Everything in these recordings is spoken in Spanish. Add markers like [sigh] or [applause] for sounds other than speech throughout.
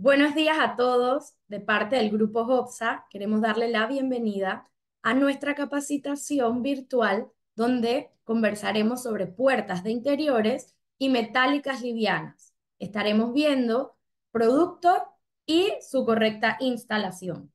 Buenos días a todos. De parte del Grupo HOPSA, queremos darle la bienvenida a nuestra capacitación virtual donde conversaremos sobre puertas de interiores y metálicas livianas. Estaremos viendo producto y su correcta instalación.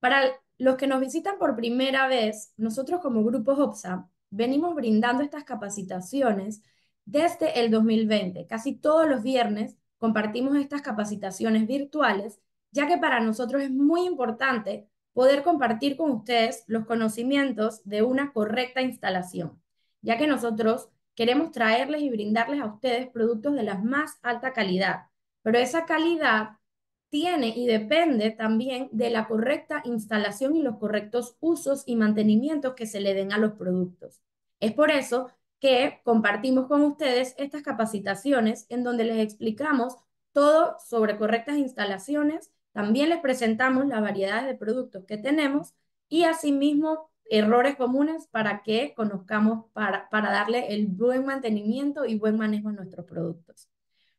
Para los que nos visitan por primera vez, nosotros como Grupo HOPSA venimos brindando estas capacitaciones desde el 2020, casi todos los viernes compartimos estas capacitaciones virtuales, ya que para nosotros es muy importante poder compartir con ustedes los conocimientos de una correcta instalación, ya que nosotros queremos traerles y brindarles a ustedes productos de la más alta calidad, pero esa calidad tiene y depende también de la correcta instalación y los correctos usos y mantenimientos que se le den a los productos. Es por eso que compartimos con ustedes estas capacitaciones en donde les explicamos todo sobre correctas instalaciones, también les presentamos la variedad de productos que tenemos y asimismo errores comunes para que conozcamos, para, para darle el buen mantenimiento y buen manejo a nuestros productos.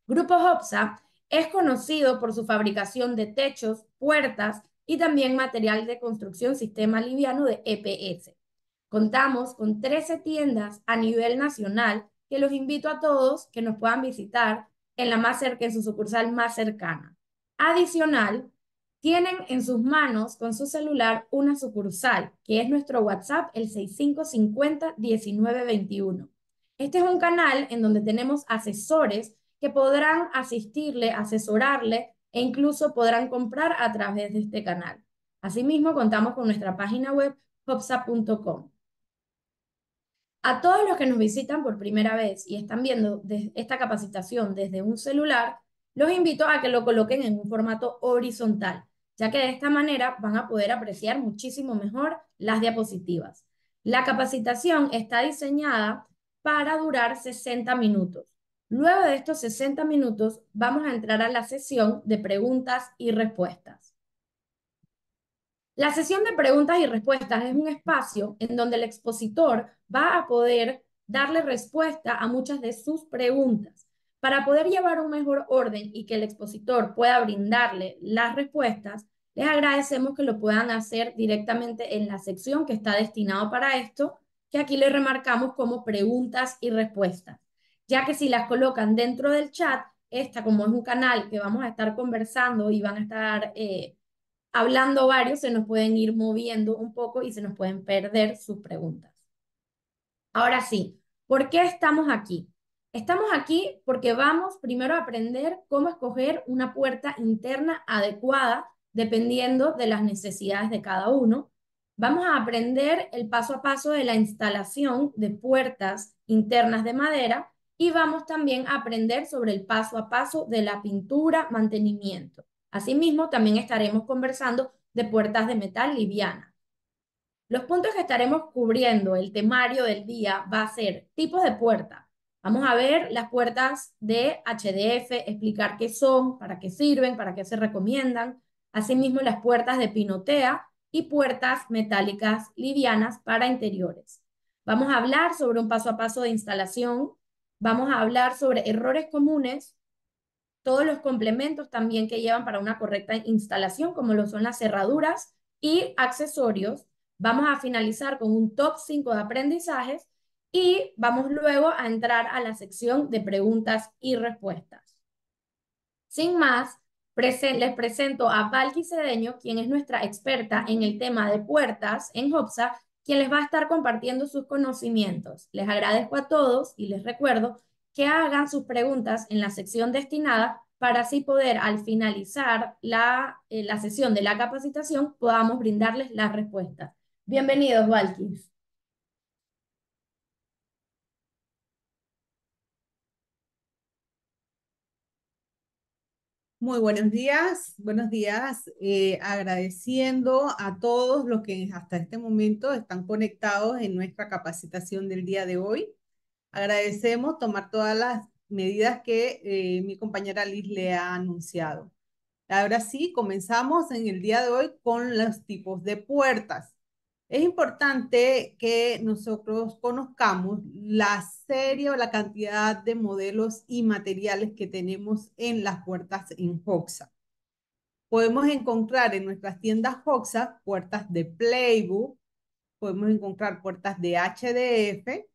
Grupo Hopsa es conocido por su fabricación de techos, puertas y también material de construcción sistema liviano de EPS. Contamos con 13 tiendas a nivel nacional que los invito a todos que nos puedan visitar en, la más cerca, en su sucursal más cercana. Adicional, tienen en sus manos con su celular una sucursal, que es nuestro WhatsApp, el 65501921. Este es un canal en donde tenemos asesores que podrán asistirle, asesorarle e incluso podrán comprar a través de este canal. Asimismo, contamos con nuestra página web hopsa.com. A todos los que nos visitan por primera vez y están viendo esta capacitación desde un celular, los invito a que lo coloquen en un formato horizontal, ya que de esta manera van a poder apreciar muchísimo mejor las diapositivas. La capacitación está diseñada para durar 60 minutos. Luego de estos 60 minutos vamos a entrar a la sesión de preguntas y respuestas. La sesión de preguntas y respuestas es un espacio en donde el expositor va a poder darle respuesta a muchas de sus preguntas. Para poder llevar un mejor orden y que el expositor pueda brindarle las respuestas, les agradecemos que lo puedan hacer directamente en la sección que está destinada para esto, que aquí le remarcamos como preguntas y respuestas, ya que si las colocan dentro del chat, esta como es un canal que vamos a estar conversando y van a estar eh, hablando varios, se nos pueden ir moviendo un poco y se nos pueden perder sus preguntas. Ahora sí, ¿por qué estamos aquí? Estamos aquí porque vamos primero a aprender cómo escoger una puerta interna adecuada dependiendo de las necesidades de cada uno. Vamos a aprender el paso a paso de la instalación de puertas internas de madera y vamos también a aprender sobre el paso a paso de la pintura, mantenimiento. Asimismo, también estaremos conversando de puertas de metal liviana. Los puntos que estaremos cubriendo, el temario del día, va a ser tipos de puerta. Vamos a ver las puertas de HDF, explicar qué son, para qué sirven, para qué se recomiendan. Asimismo, las puertas de pinotea y puertas metálicas livianas para interiores. Vamos a hablar sobre un paso a paso de instalación. Vamos a hablar sobre errores comunes todos los complementos también que llevan para una correcta instalación, como lo son las cerraduras y accesorios. Vamos a finalizar con un top 5 de aprendizajes y vamos luego a entrar a la sección de preguntas y respuestas. Sin más, les presento a Valky Cedeño, quien es nuestra experta en el tema de puertas en Hopsa, quien les va a estar compartiendo sus conocimientos. Les agradezco a todos y les recuerdo que hagan sus preguntas en la sección destinada para así poder, al finalizar la, eh, la sesión de la capacitación, podamos brindarles las respuestas. Bienvenidos, valkins Muy buenos días, buenos días. Eh, agradeciendo a todos los que hasta este momento están conectados en nuestra capacitación del día de hoy. Agradecemos tomar todas las medidas que eh, mi compañera Liz le ha anunciado. Ahora sí, comenzamos en el día de hoy con los tipos de puertas. Es importante que nosotros conozcamos la serie o la cantidad de modelos y materiales que tenemos en las puertas en Hoxa. Podemos encontrar en nuestras tiendas Hoxa puertas de Playbook, podemos encontrar puertas de HDF,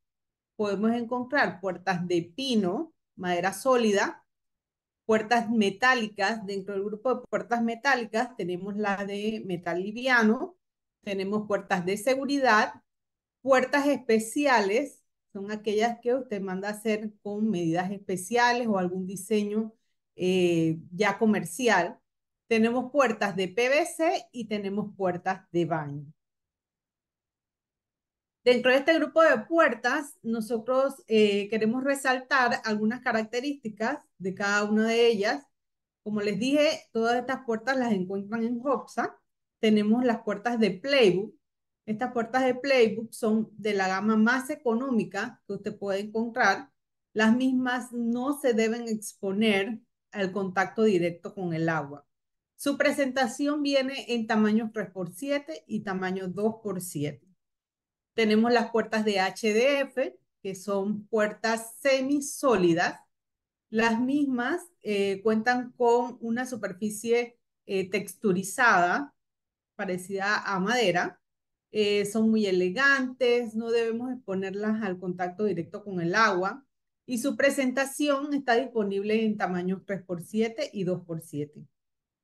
podemos encontrar puertas de pino, madera sólida, puertas metálicas, dentro del grupo de puertas metálicas tenemos las de metal liviano, tenemos puertas de seguridad, puertas especiales, son aquellas que usted manda a hacer con medidas especiales o algún diseño eh, ya comercial. Tenemos puertas de PVC y tenemos puertas de baño. Dentro de este grupo de puertas, nosotros eh, queremos resaltar algunas características de cada una de ellas. Como les dije, todas estas puertas las encuentran en Hopsa. Tenemos las puertas de Playbook. Estas puertas de Playbook son de la gama más económica que usted puede encontrar. Las mismas no se deben exponer al contacto directo con el agua. Su presentación viene en tamaño 3x7 y tamaño 2x7. Tenemos las puertas de HDF, que son puertas semisólidas. Las mismas eh, cuentan con una superficie eh, texturizada, parecida a madera. Eh, son muy elegantes, no debemos exponerlas al contacto directo con el agua. Y su presentación está disponible en tamaños 3x7 y 2x7.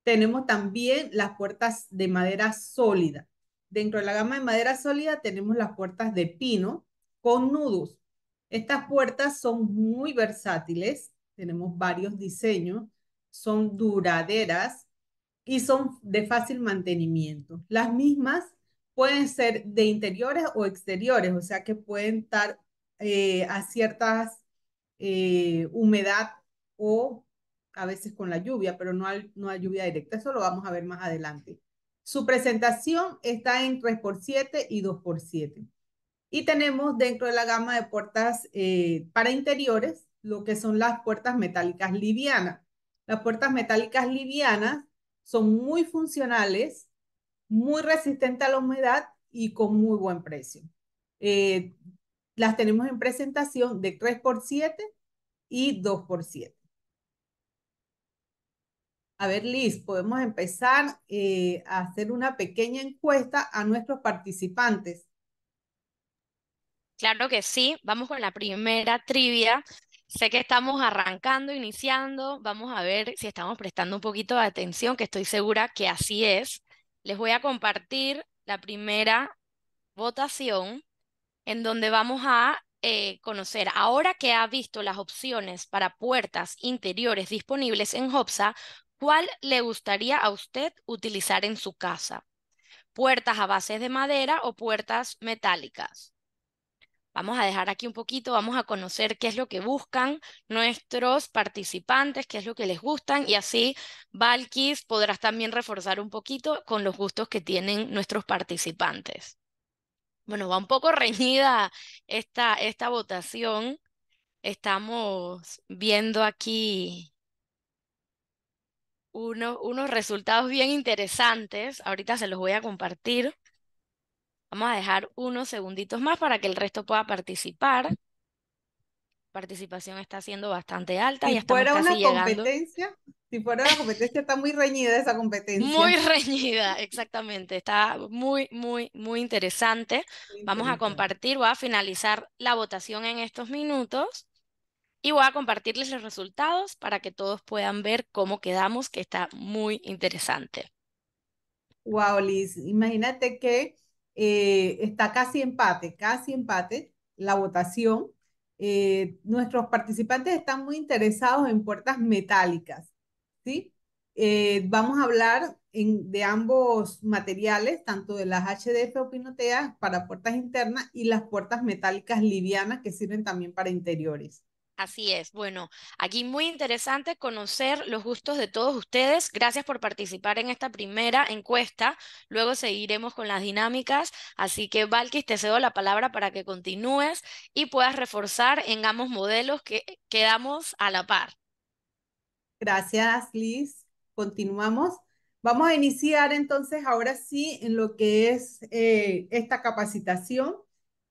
Tenemos también las puertas de madera sólida. Dentro de la gama de madera sólida tenemos las puertas de pino con nudos. Estas puertas son muy versátiles, tenemos varios diseños, son duraderas y son de fácil mantenimiento. Las mismas pueden ser de interiores o exteriores, o sea que pueden estar eh, a ciertas eh, humedad o a veces con la lluvia, pero no no hay lluvia directa. Eso lo vamos a ver más adelante. Su presentación está en 3x7 y 2x7. Y tenemos dentro de la gama de puertas eh, para interiores lo que son las puertas metálicas livianas. Las puertas metálicas livianas son muy funcionales, muy resistentes a la humedad y con muy buen precio. Eh, las tenemos en presentación de 3x7 y 2x7. A ver, Liz, podemos empezar eh, a hacer una pequeña encuesta a nuestros participantes. Claro que sí, vamos con la primera trivia. Sé que estamos arrancando, iniciando, vamos a ver si estamos prestando un poquito de atención, que estoy segura que así es. Les voy a compartir la primera votación en donde vamos a eh, conocer, ahora que ha visto las opciones para puertas interiores disponibles en Hopsa, ¿Cuál le gustaría a usted utilizar en su casa? ¿Puertas a bases de madera o puertas metálicas? Vamos a dejar aquí un poquito, vamos a conocer qué es lo que buscan nuestros participantes, qué es lo que les gustan y así Valkis podrás también reforzar un poquito con los gustos que tienen nuestros participantes. Bueno, va un poco [laughs] reñida esta, esta votación. Estamos viendo aquí unos resultados bien interesantes. Ahorita se los voy a compartir. Vamos a dejar unos segunditos más para que el resto pueda participar. Participación está siendo bastante alta. Si fuera una competencia, si fuera una competencia, está muy reñida esa competencia. Muy [laughs] reñida, exactamente. Está muy, muy, muy interesante. Muy interesante. Vamos a compartir, voy a finalizar la votación en estos minutos y voy a compartirles los resultados para que todos puedan ver cómo quedamos, que está muy interesante. Wow, Liz, imagínate que eh, está casi empate, casi empate la votación. Eh, nuestros participantes están muy interesados en puertas metálicas, ¿sí? Eh, vamos a hablar en, de ambos materiales, tanto de las HDF o pinoteas para puertas internas y las puertas metálicas livianas que sirven también para interiores. Así es. Bueno, aquí muy interesante conocer los gustos de todos ustedes. Gracias por participar en esta primera encuesta. Luego seguiremos con las dinámicas. Así que, Valkis, te cedo la palabra para que continúes y puedas reforzar en ambos modelos que quedamos a la par. Gracias, Liz. Continuamos. Vamos a iniciar entonces ahora sí en lo que es eh, esta capacitación.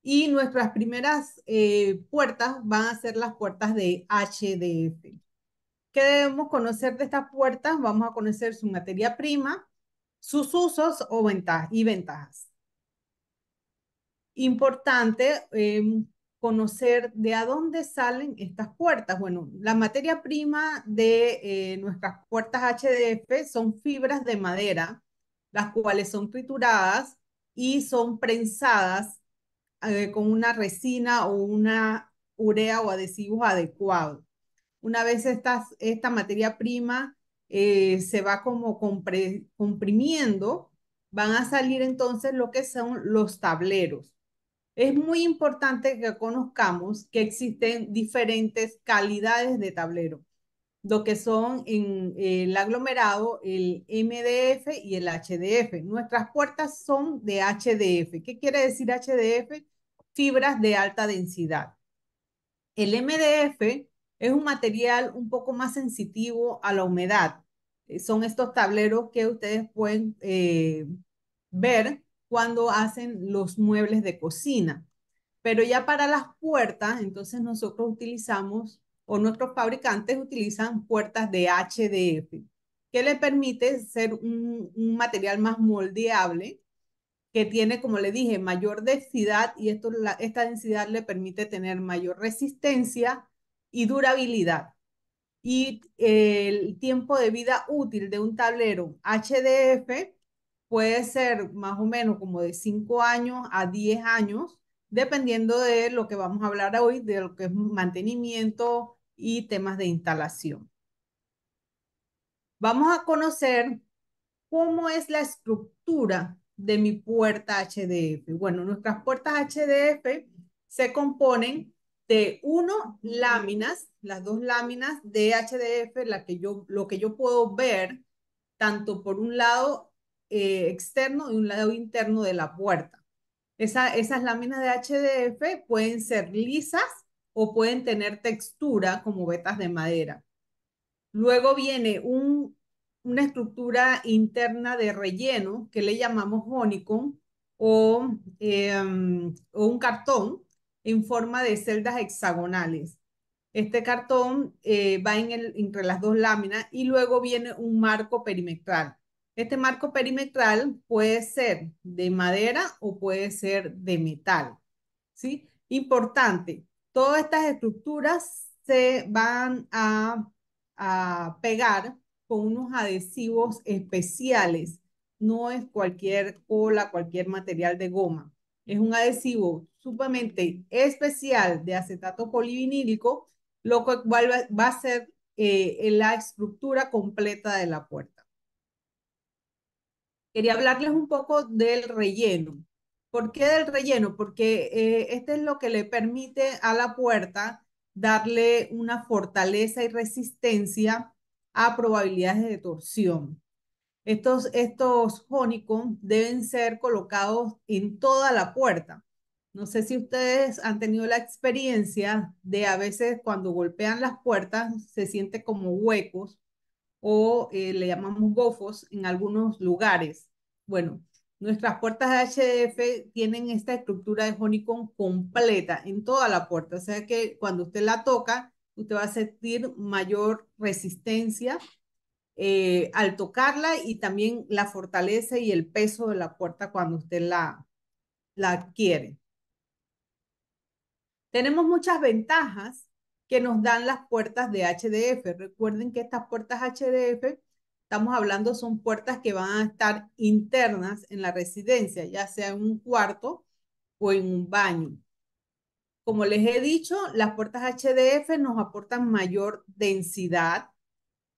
Y nuestras primeras eh, puertas van a ser las puertas de HDF. ¿Qué debemos conocer de estas puertas? Vamos a conocer su materia prima, sus usos o ventajas y ventajas. Importante em, conocer de a dónde salen estas puertas. Bueno, la materia prima de eh, nuestras puertas HDF son fibras de madera, las cuales son trituradas y son prensadas eh, con una resina o una urea o adhesivos adecuados. Una vez esta, esta materia prima eh, se va como comprimiendo, van a salir entonces lo que son los tableros. Es muy importante que conozcamos que existen diferentes calidades de tablero lo que son en eh, el aglomerado el MDF y el HDF. Nuestras puertas son de HDF. ¿Qué quiere decir HDF? Fibras de alta densidad. El MDF es un material un poco más sensitivo a la humedad. Eh, son estos tableros que ustedes pueden eh, ver cuando hacen los muebles de cocina. Pero ya para las puertas, entonces nosotros utilizamos o nuestros fabricantes utilizan puertas de HDF, que le permite ser un, material más moldeable, que tiene, como le dije, mayor densidad y esto, esta densidad le permite tener mayor resistencia y durabilidad. Y eh, el tiempo de vida útil de un tablero HDF puede ser más o menos como de 5 años a 10 años, dependiendo de lo que vamos a hablar hoy, de lo que es mantenimiento, y temas de instalación. Vamos a conocer cómo es la estructura de mi puerta HDF. Bueno, nuestras puertas HDF se componen de uno, láminas, las dos láminas de HDF, la que yo, lo que yo puedo ver tanto por un lado eh, externo y un lado interno de la puerta. esas láminas de HDF pueden ser lisas o pueden tener textura como vetas de madera. Luego viene una estructura interna de relleno que le llamamos honeycomb em, o, un cartón en forma de celdas hexagonales. Este cartón eh, va entre las dos láminas y luego viene un marco perimetral. Este marco perimetral puede ser de madera o puede ser de metal. ¿sí? Importante, todas estas estructuras se van a, pegar con unos adhesivos especiales. No es cualquier cola, cualquier material de goma. Es un adhesivo sumamente especial de acetato polivinílico, lo cual va a ser eh, la estructura completa de la puerta. Quería hablarles un poco del relleno. ¿Por qué del relleno? Porque eh, este es lo que le permite a la puerta darle una fortaleza y resistencia a probabilidades de torsión. Estos, estos jónicos deben ser colocados en toda la puerta. No sé si ustedes han tenido la experiencia de a veces cuando golpean las puertas se siente como huecos o eh, le llamamos gofos en algunos lugares. Bueno, Nuestras puertas HDF tienen esta estructura de honeycomb completa en toda la puerta, o sea que cuando usted la toca, usted va a sentir mayor resistencia eh, al tocarla y también la fortaleza y el peso de la puerta cuando usted la, la adquiere. Tenemos muchas ventajas que nos dan las puertas de HDF. Recuerden que estas puertas HDF estamos hablando son puertas que van a estar internas en la residencia, ya sea en un cuarto o en un baño. Como les he dicho, las puertas HDF nos aportan mayor densidad,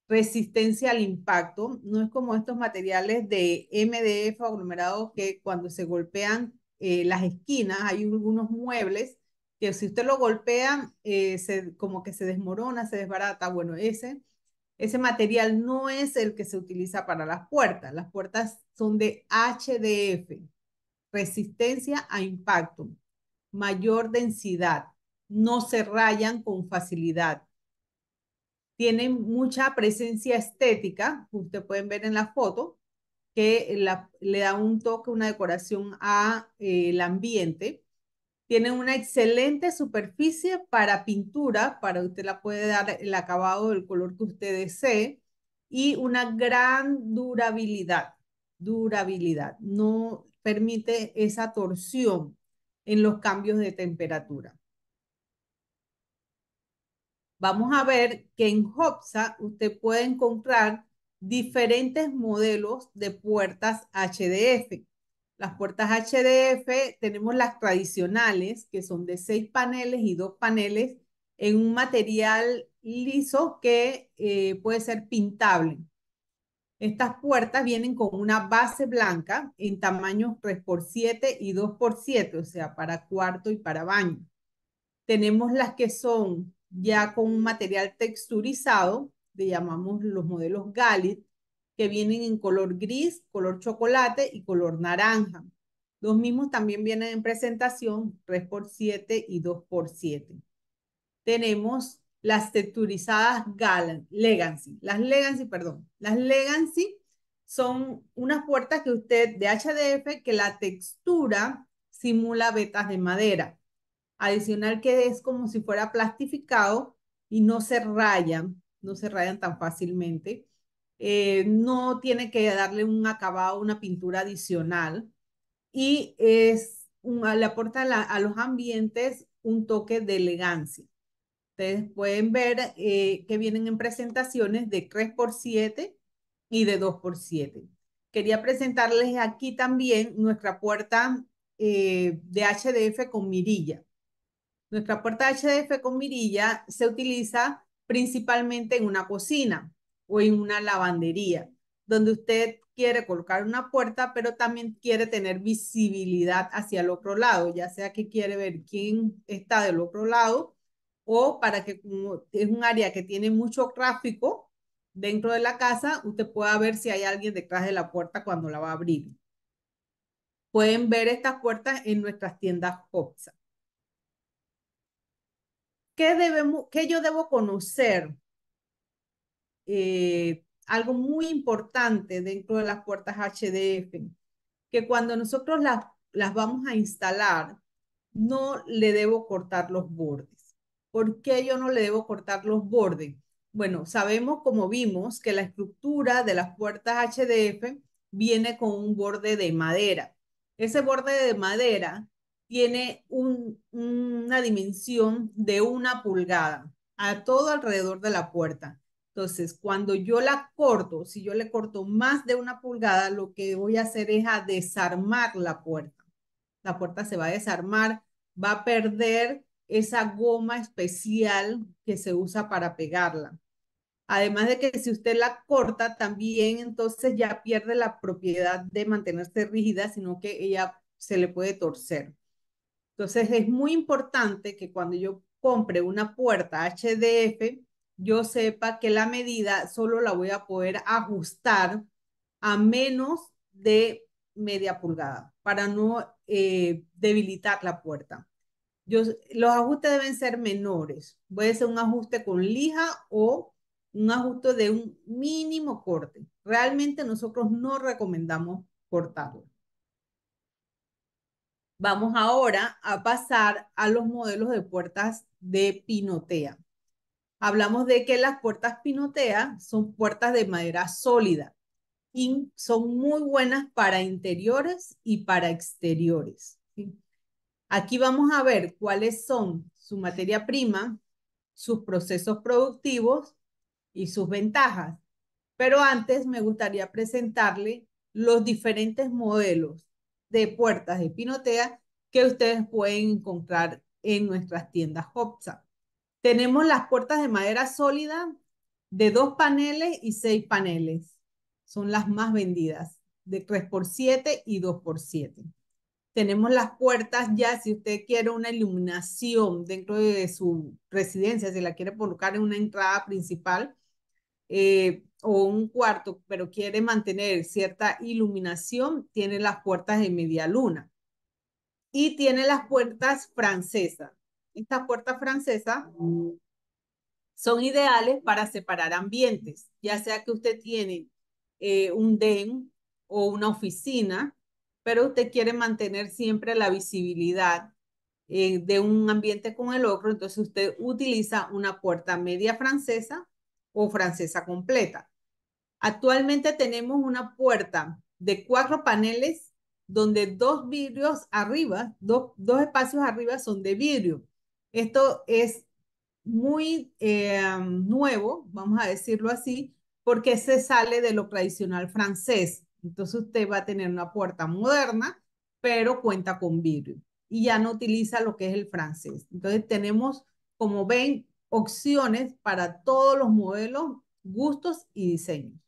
resistencia al impacto. No es como estos materiales de MDF aglomerados que cuando se golpean eh, las esquinas, hay algunos muebles que si usted lo golpea, eh, como que se desmorona, se desbarata. Bueno, ese ese material no es el que se utiliza para las puertas. Las puertas son de HDF, resistencia a impacto, mayor densidad, no se rayan con facilidad. Tienen mucha presencia estética, ustedes pueden ver en la foto, que le da un toque, una decoración al eh, ambiente tiene una excelente superficie para pintura, para usted la puede dar el acabado del color que usted desee y una gran durabilidad, durabilidad. No permite esa torsión en los cambios de temperatura. Vamos a ver que en Hopsa usted puede encontrar diferentes modelos de puertas HDF. Las puertas HDF tenemos las tradicionales, que son de seis paneles y dos paneles en un material liso que eh, puede ser pintable. Estas puertas vienen con una base blanca en tamaños 3x7 y 2x7, o sea, para cuarto y para baño. Tenemos las que son ya con un material texturizado, le llamamos los modelos Galit, que vienen en color gris, color chocolate y color naranja. Los mismos también vienen en presentación 3x7 y 2x7. Tenemos las texturizadas Gal Legacy, las Legacy, perdón, las Legacy son unas puertas que usted de HDF que la textura simula vetas de madera. Adicional que es como si fuera plastificado y no se rayan, no se rayan tan fácilmente. Eh, no tiene que darle un acabado, una pintura adicional y es le aporta a los ambientes un toque de elegancia. Ustedes pueden ver eh, que vienen en presentaciones de 3x7 y de 2x7. Quería presentarles aquí también nuestra puerta eh, de HDF con mirilla. Nuestra puerta HDF con mirilla se utiliza principalmente en una cocina o en una lavandería, donde usted quiere colocar una puerta, pero también quiere tener visibilidad hacia el otro lado, ya sea que quiere ver quién está del otro lado o para que como es un área que tiene mucho tráfico dentro de la casa, usted pueda ver si hay alguien detrás de la puerta cuando la va a abrir. Pueden ver estas puertas en nuestras tiendas OXA. ¿Qué, debemos, ¿Qué yo debo conocer eh, algo muy importante dentro de las puertas HDF, que cuando nosotros las, las vamos a instalar, no le debo cortar los bordes. ¿Por qué yo no le debo cortar los bordes? Bueno, sabemos como vimos que la estructura de las puertas HDF viene con un borde de madera. Ese borde de madera tiene una dimensión de una pulgada a todo alrededor de la puerta. Entonces, cuando yo la corto, si yo le corto más de una pulgada, lo que voy a hacer es a desarmar la puerta. La puerta se va a desarmar, va a perder esa goma especial que se usa para pegarla. Además de que si usted la corta, también entonces ya pierde la propiedad de mantenerse rígida, sino que ella se le puede torcer. Entonces, es muy importante que cuando yo compre una puerta HDF, yo sepa que la medida solo la voy a poder ajustar a menos de media pulgada para no eh, debilitar la puerta. los ajustes deben ser menores. Puede ser un ajuste con lija o un ajuste de un mínimo corte. Realmente nosotros no recomendamos cortarlo. Vamos ahora a pasar a los modelos de puertas de pinotea hablamos de que las puertas pinotea son puertas de madera sólida y son muy buenas para interiores y para exteriores. Aquí vamos a ver cuáles son su materia prima, sus procesos productivos y sus ventajas. Pero antes me gustaría presentarle los diferentes modelos de puertas de pinotea que ustedes pueden encontrar en nuestras tiendas Hopsa. Tenemos las puertas de madera sólida de dos paneles y seis paneles. Son las más vendidas, de 3x7 y 2x7. Tenemos las puertas ya, si usted quiere una iluminación dentro de su residencia, si la quiere colocar en una entrada principal eh, o un cuarto, pero quiere mantener cierta iluminación, tiene las puertas de media luna. Y tiene las puertas francesas estas puertas francesas son ideales para separar ambientes, ya sea que usted tiene eh, un den o una oficina, pero usted quiere mantener siempre la visibilidad eh, de un ambiente con el otro, entonces usted utiliza una puerta media francesa o francesa completa. Actualmente tenemos una puerta de cuatro paneles donde dos vidrios arriba, dos espacios arriba son de vidrio. Esto es muy eh, nuevo, vamos a decirlo así, porque se sale de lo tradicional francés. Entonces usted va a tener una puerta moderna, pero cuenta con vidrio y ya no utiliza lo que es el francés. Entonces tenemos, como ven, opciones para todos los modelos, gustos y diseños.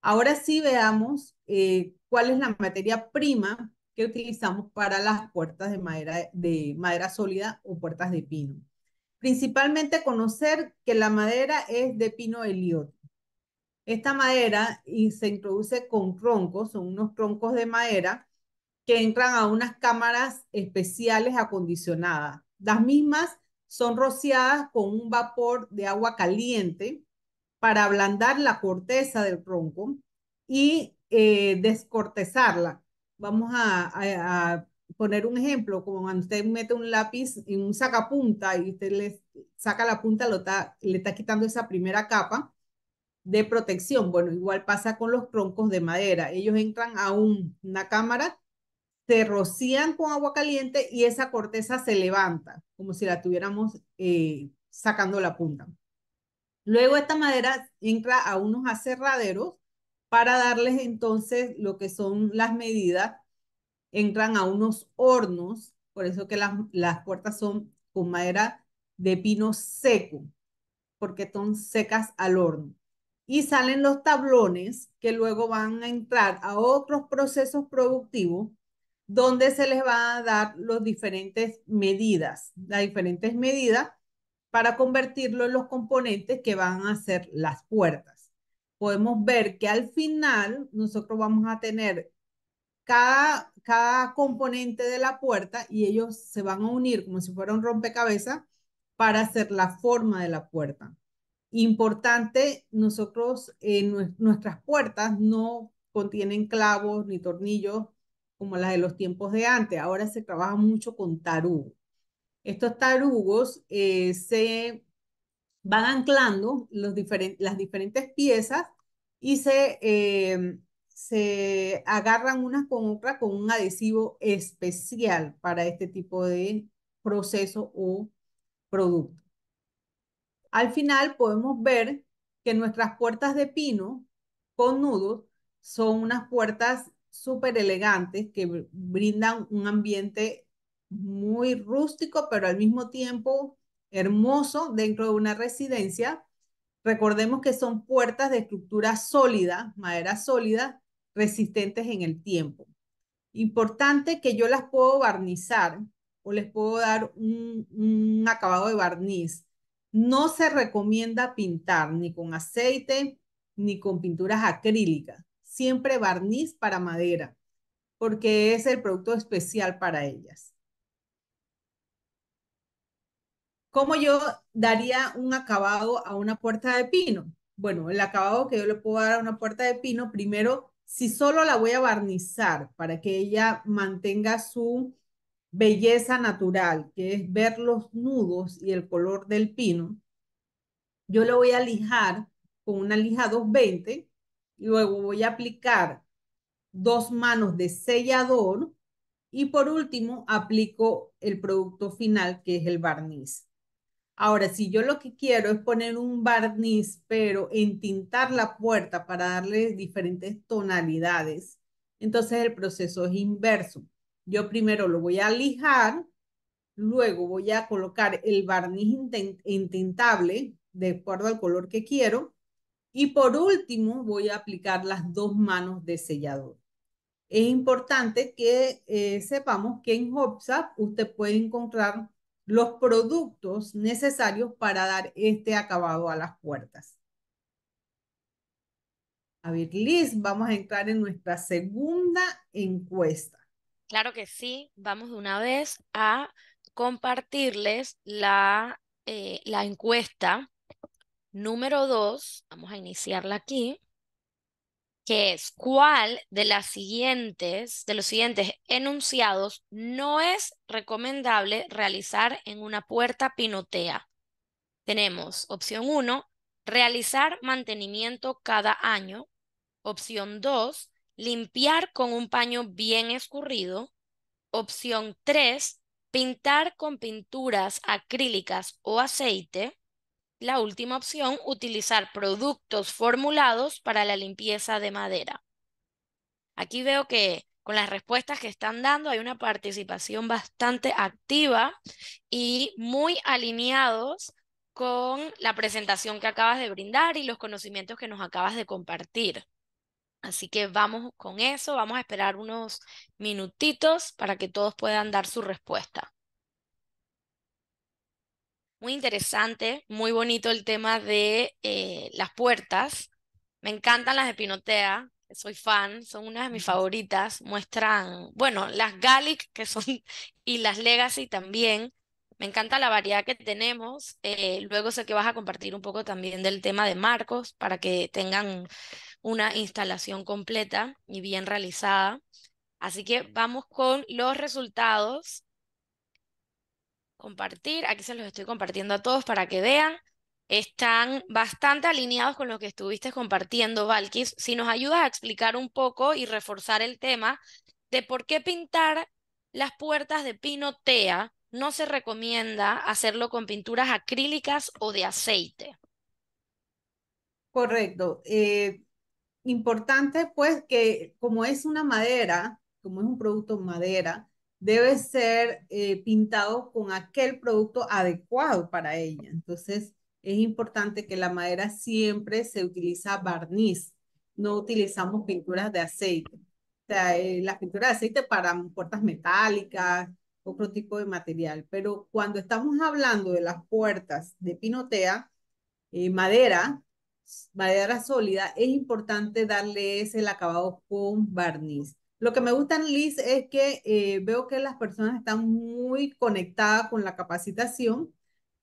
Ahora sí veamos eh, cuál es la materia prima que utilizamos para las puertas de madera, de madera sólida o puertas de pino. Principalmente conocer que la madera es de pino heliótico. Esta madera y se introduce con troncos, son unos troncos de madera que entran a unas cámaras especiales acondicionadas. Las mismas son rociadas con un vapor de agua caliente para ablandar la corteza del tronco y eh, descortezarla vamos a, poner un ejemplo, como cuando usted mete un lápiz en un sacapunta y usted le saca la punta, lo está, le está quitando esa primera capa de protección. Bueno, igual pasa con los troncos de madera. Ellos entran a una cámara, se rocían con agua caliente y esa corteza se levanta, como si la tuviéramos eh, sacando la punta. Luego esta madera entra a unos aserraderos para darles entonces lo que son las medidas. Entran a unos hornos, por eso que las, puertas son con madera de pino seco, porque son secas al horno. Y salen los tablones que luego van a entrar a otros procesos productivos donde se les va a dar las diferentes medidas, las diferentes medidas para convertirlo en los componentes que van a ser las puertas podemos ver que al final nosotros vamos a tener cada, cada componente de la puerta y ellos se van a unir como si fuera un rompecabezas para hacer la forma de la puerta. Importante, nosotros, eh, nuestras puertas no contienen clavos ni tornillos como las de los tiempos de antes. Ahora se trabaja mucho con tarugos. Estos tarugos eh, se van anclando las diferentes piezas y se, em, se agarran unas con otras con un adhesivo especial para este tipo de proceso o producto. Al final podemos ver que nuestras puertas de pino con nudos son unas puertas súper elegantes que brindan un ambiente muy rústico, pero al mismo tiempo hermoso dentro de una residencia. Recordemos que son puertas de estructura sólida, madera sólida, resistentes en el tiempo. Importante que yo las puedo barnizar o les puedo dar un, un acabado de barniz. No se recomienda pintar ni con aceite ni con pinturas acrílicas. Siempre barniz para madera, porque es el producto especial para ellas. ¿Cómo yo daría un acabado a una puerta de pino? Bueno, el acabado que yo le puedo dar a una puerta de pino, primero, si solo la voy a barnizar para que ella mantenga su belleza natural, que es ver los nudos y el color del pino, yo lo voy a lijar con una lija 220, y luego voy a aplicar dos manos de sellador y por último aplico el producto final que es el barniz. Ahora, si yo lo que quiero es poner un barniz, pero entintar la puerta para darle diferentes tonalidades, entonces el proceso es inverso. Yo primero lo voy a lijar, luego voy a colocar el barniz entintable de acuerdo al color que quiero y por último voy a aplicar las dos manos de sellador. Es importante que eh, sepamos que en Hopsap usted puede encontrar los productos necesarios para dar este acabado a las puertas. A ver, Liz, vamos a entrar en nuestra segunda encuesta. Claro que sí, vamos de una vez a compartirles la, eh, la encuesta número 2. Vamos a iniciarla aquí que es cuál de las siguientes, de los siguientes enunciados no es recomendable realizar en una puerta pinotea. Tenemos opción 1, realizar mantenimiento cada año. Opción 2, limpiar con un paño bien escurrido. Opción 3, pintar con pinturas acrílicas o aceite la última opción, utilizar productos formulados para la limpieza de madera. Aquí veo que con las respuestas que están dando hay una participación bastante activa y muy alineados con la presentación que acabas de brindar y los conocimientos que nos acabas de compartir. Así que vamos con eso, vamos a esperar unos minutitos para que todos puedan dar su respuesta. Muy interesante, muy bonito el tema de eh, las puertas. Me encantan las de Pinotea, soy fan, son una de mis favoritas. Muestran, bueno, las Gallic que son [laughs] y las Legacy también. Me encanta la variedad que tenemos. Eh, luego sé que vas a compartir un poco también del tema de marcos para que tengan una instalación completa y bien realizada. Así que vamos con los resultados compartir, aquí se los estoy compartiendo a todos para que vean. Están bastante alineados con lo que estuviste compartiendo, Valkis. Si nos ayudas a explicar un poco y reforzar el tema de por qué pintar las puertas de pinotea no se recomienda hacerlo con pinturas acrílicas o de aceite. Correcto. Eh, importante pues que como es una madera, como es un producto madera, debe ser eh, pintado con aquel producto adecuado para ella. Entonces, es importante que la madera siempre se utiliza barniz, no utilizamos pinturas de aceite. O sea, eh, las pinturas de aceite para puertas metálicas, otro tipo de material, pero cuando estamos hablando de las puertas de pinotea, eh, madera, madera sólida, es importante darle ese el acabado con barniz. Lo que me gusta, Liz, es que eh, veo que las personas están muy conectadas con la capacitación,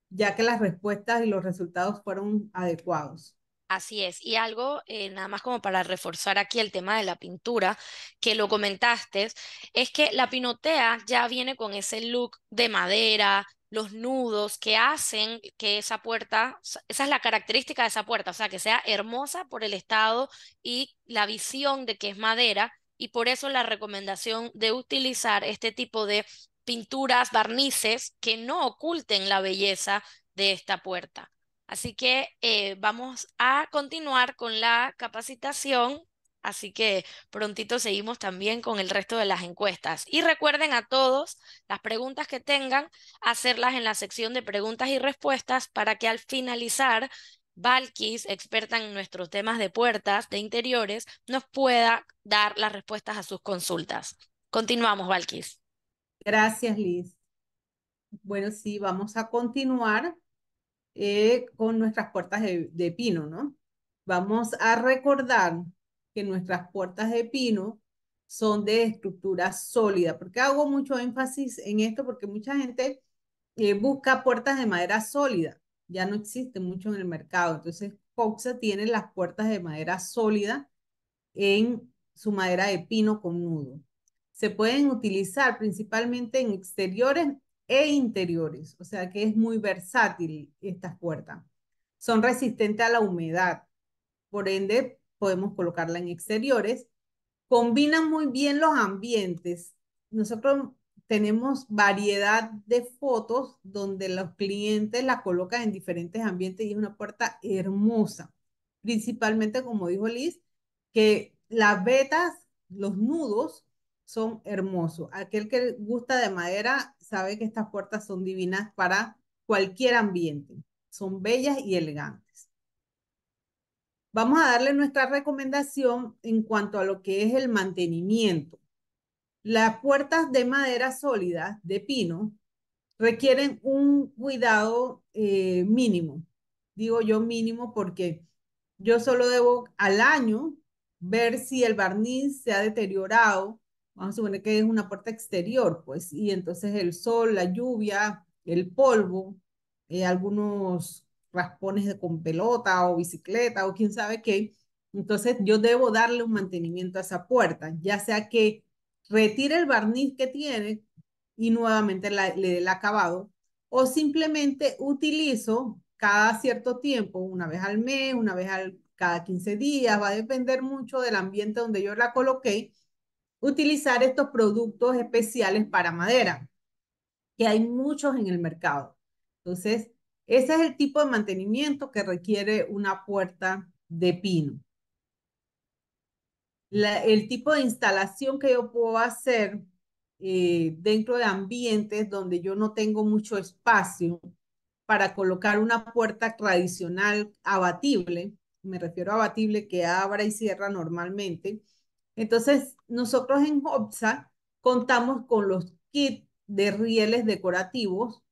ya que las respuestas y los resultados fueron adecuados. Así es. Y algo, eh, nada más como para reforzar aquí el tema de la pintura, que lo comentaste, es que la pinotea ya viene con ese look de madera, los nudos que hacen que esa puerta, esa es la característica de esa puerta, o sea, que sea hermosa por el estado y la visión de que es madera y por eso la recomendación de utilizar este tipo de pinturas, barnices que no oculten la belleza de esta puerta. Así que eh, vamos a continuar con la capacitación. Así que prontito seguimos también con el resto de las encuestas. Y recuerden a todos las preguntas que tengan, hacerlas en la sección de preguntas y respuestas para que al finalizar Valkis, experta en nuestros temas de puertas, de interiores, nos pueda dar las respuestas a sus consultas. Continuamos, Valkis. Gracias, Liz. Bueno, sí, vamos a continuar eh, con nuestras puertas de, pino, ¿no? Vamos a recordar que nuestras puertas de pino son de estructura sólida. porque hago mucho énfasis en esto? Porque mucha gente eh, busca puertas de madera sólida ya no existe mucho en el mercado. Entonces, Coxa tiene las puertas de madera sólida en su madera de pino con nudo. Se pueden utilizar principalmente en exteriores e interiores, o sea que es muy versátil estas puertas. Son resistentes a la humedad, por ende podemos colocarla en exteriores. Combinan muy bien los ambientes. Nosotros tenemos variedad de fotos donde los clientes la colocan en diferentes ambientes y es una puerta hermosa. Principalmente, como dijo Liz, que las vetas, los nudos son hermosos. Aquel que gusta de madera sabe que estas puertas son divinas para cualquier ambiente. Son bellas y elegantes. Vamos a darle nuestra recomendación en cuanto a lo que es el mantenimiento. Las puertas de madera sólida, de pino, requieren un cuidado eh, mínimo. Digo yo mínimo porque yo solo debo al año ver si el barniz se ha deteriorado. Vamos a suponer que es una puerta exterior, pues, y entonces el sol, la lluvia, el polvo, eh, algunos raspones de, con pelota o bicicleta o quién sabe qué. Entonces yo debo darle un mantenimiento a esa puerta, ya sea que retire el barniz que tiene y nuevamente le dé el acabado, o simplemente utilizo cada cierto tiempo, una vez al mes, una vez cada 15 días, va a depender mucho del ambiente donde yo la coloqué, utilizar estos productos especiales para madera, que hay muchos en el mercado. Entonces, ese es el tipo de mantenimiento que requiere una puerta de pino el tipo de instalación que yo puedo hacer eh, dentro de ambientes donde yo no tengo mucho espacio para colocar una puerta tradicional abatible, me refiero a abatible que abra y cierra normalmente. Entonces, nosotros en HOPSA contamos con los kits de rieles decorativos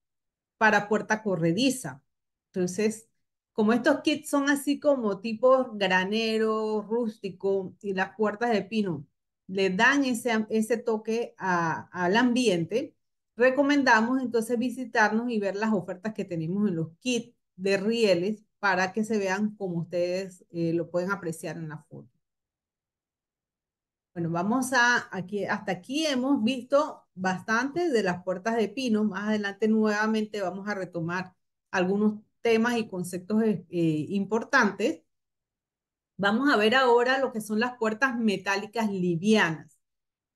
para puerta corrediza. Entonces, como estos kits son así como tipo granero, rústico y las puertas de pino le dan ese, ese toque al ambiente, recomendamos entonces visitarnos y ver las ofertas que tenemos en los kits de rieles para que se vean como ustedes eh, lo pueden apreciar en la foto. Bueno, vamos a aquí, hasta aquí hemos visto bastante de las puertas de pino. Más adelante nuevamente vamos a retomar algunos temas y conceptos eh, eh, importantes, vamos a ver ahora lo que son las puertas metálicas livianas.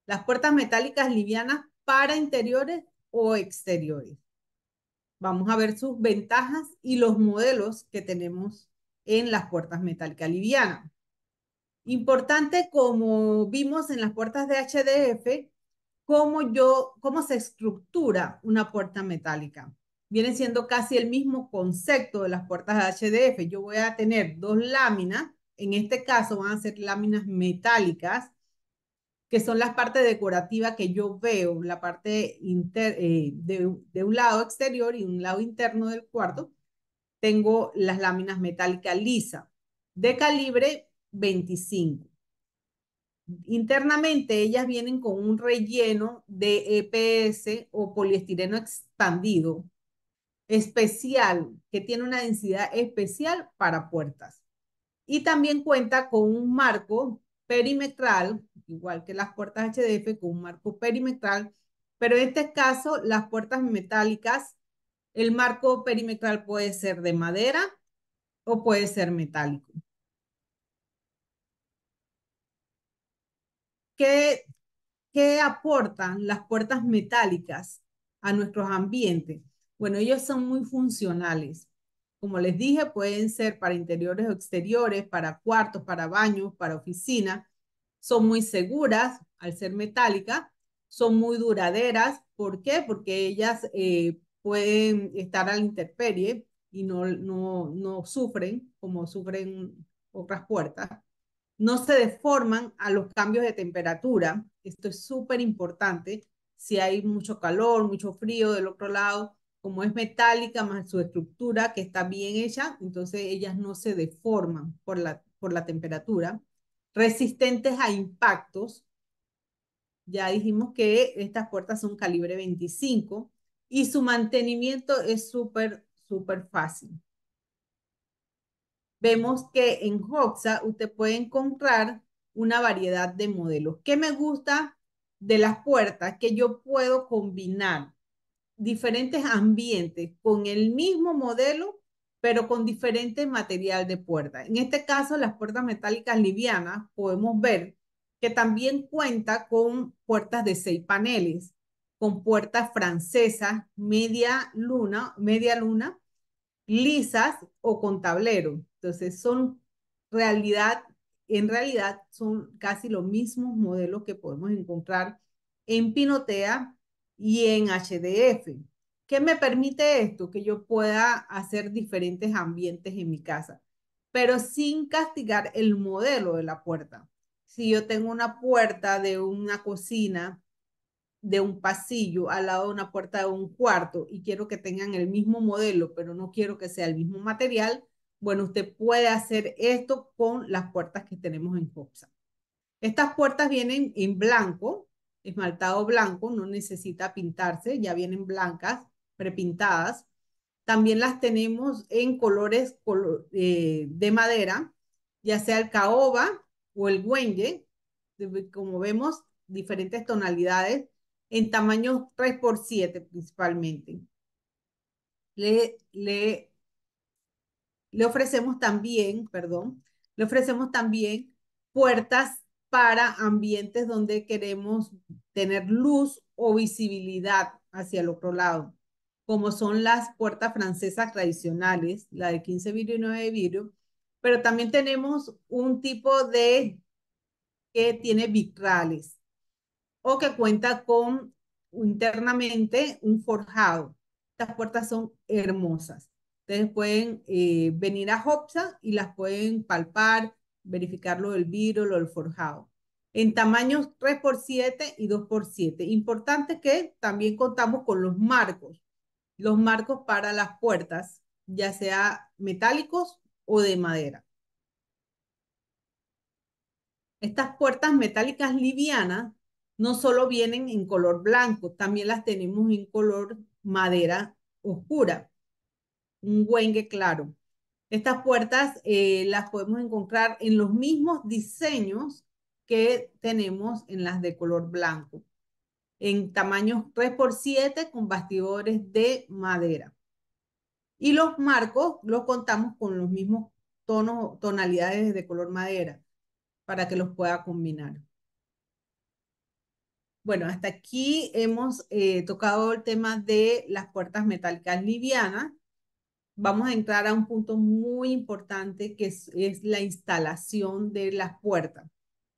Las puertas metálicas livianas para interiores o exteriores. Vamos a ver sus ventajas y los modelos que tenemos en las puertas metálicas livianas. Importante, como vimos en las puertas de HDF, cómo, yo, cómo se estructura una puerta metálica viene siendo casi el mismo concepto de las puertas HDF. Yo voy a tener dos láminas, en este caso van a ser láminas metálicas, que son las partes decorativas que yo veo, la parte eh, de, un lado exterior y un lado interno del cuarto. Tengo las láminas metálicas lisa, de calibre 25. Internamente ellas vienen con un relleno de EPS o poliestireno expandido, especial, que tiene una densidad especial para puertas. Y también cuenta con un marco perimetral, igual que las puertas HDF, con un marco perimetral, pero en este caso las puertas metálicas, el marco perimetral puede ser de madera o puede ser metálico. ¿Qué, qué aportan las puertas metálicas a nuestros ambientes? Bueno, ellos son muy funcionales. Como les dije, pueden ser para interiores o exteriores, para cuartos, para baños, para oficinas. Son muy seguras al ser metálicas. Son muy duraderas. ¿Por qué? Porque ellas eh, pueden estar al interperie y no, no, no sufren como sufren otras puertas no se deforman a los cambios de temperatura. Esto es súper importante. Si hay mucho calor, mucho frío del otro lado, como es metálica más su estructura que está bien hecha, entonces ellas no se deforman por la, por la temperatura. Resistentes a impactos. Ya dijimos que estas puertas son calibre 25 y su mantenimiento es súper, súper fácil. Vemos que en Hoxa usted puede encontrar una variedad de modelos. ¿Qué me gusta de las puertas? Que yo puedo combinar diferentes ambientes con el mismo modelo, pero con diferente material de puerta. En este caso, las puertas metálicas livianas podemos ver que también cuenta con puertas de seis paneles, con puertas francesas, media luna, media luna, lisas o con tablero. Entonces, son realidad, en realidad son casi los mismos modelos que podemos encontrar en Pinotea y en HDF. ¿Qué me permite esto? Que yo pueda hacer diferentes ambientes en mi casa, pero sin castigar el modelo de la puerta. Si yo tengo una puerta de una cocina, de un pasillo al lado de una puerta de un cuarto y quiero que tengan el mismo modelo, pero no quiero que sea el mismo material, bueno, usted puede hacer esto con las puertas que tenemos en COPSA. Estas puertas vienen en blanco, esmaltado blanco, no necesita pintarse, ya vienen blancas, prepintadas. También las tenemos en colores eh, de madera, ya sea el caoba o el güenge, como vemos, diferentes tonalidades en tamaño 3x7 principalmente. Le, le, le ofrecemos también, perdón, le ofrecemos también puertas para ambientes donde queremos tener luz o visibilidad hacia el otro lado, como son las puertas francesas tradicionales, la de 15 vidrio y 9 vidrio, pero también tenemos un tipo de que tiene vitrales o que cuenta con internamente un forjado. Estas puertas son hermosas. Ustedes pueden eh, venir a Hopsa y las pueden palpar, verificarlo del virus, lo del forjado. En tamaños 3x7 y 2x7. Importante que también contamos con los marcos, los marcos para las puertas, ya sea metálicos o de madera. Estas puertas metálicas livianas no solo vienen en color blanco, también las tenemos en color madera oscura, un huengue claro. Estas puertas eh, las podemos encontrar en los mismos diseños que tenemos en las de color blanco, en tamaños 3x7 con bastidores de madera. Y los marcos los contamos con los mismos tonos, tonalidades de color madera para que los pueda combinar. Bueno, hasta aquí hemos eh, tocado el tema de las puertas metálicas livianas vamos a entrar a un punto muy importante que es, la instalación de las puertas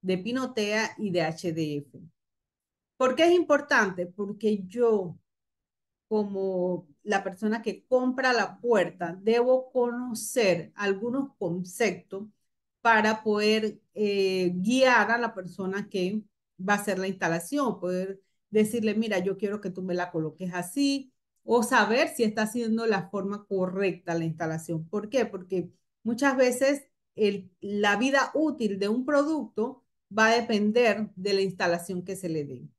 de Pinotea y de HDF. ¿Por qué es importante? Porque yo, como la persona que compra la puerta, debo conocer algunos conceptos para poder eh, guiar a la persona que va a hacer la instalación, poder decirle, mira, yo quiero que tú me la coloques así, o saber si está haciendo la forma correcta la instalación. ¿Por qué? Porque muchas veces la vida útil de un producto va a depender de la instalación que se le dé.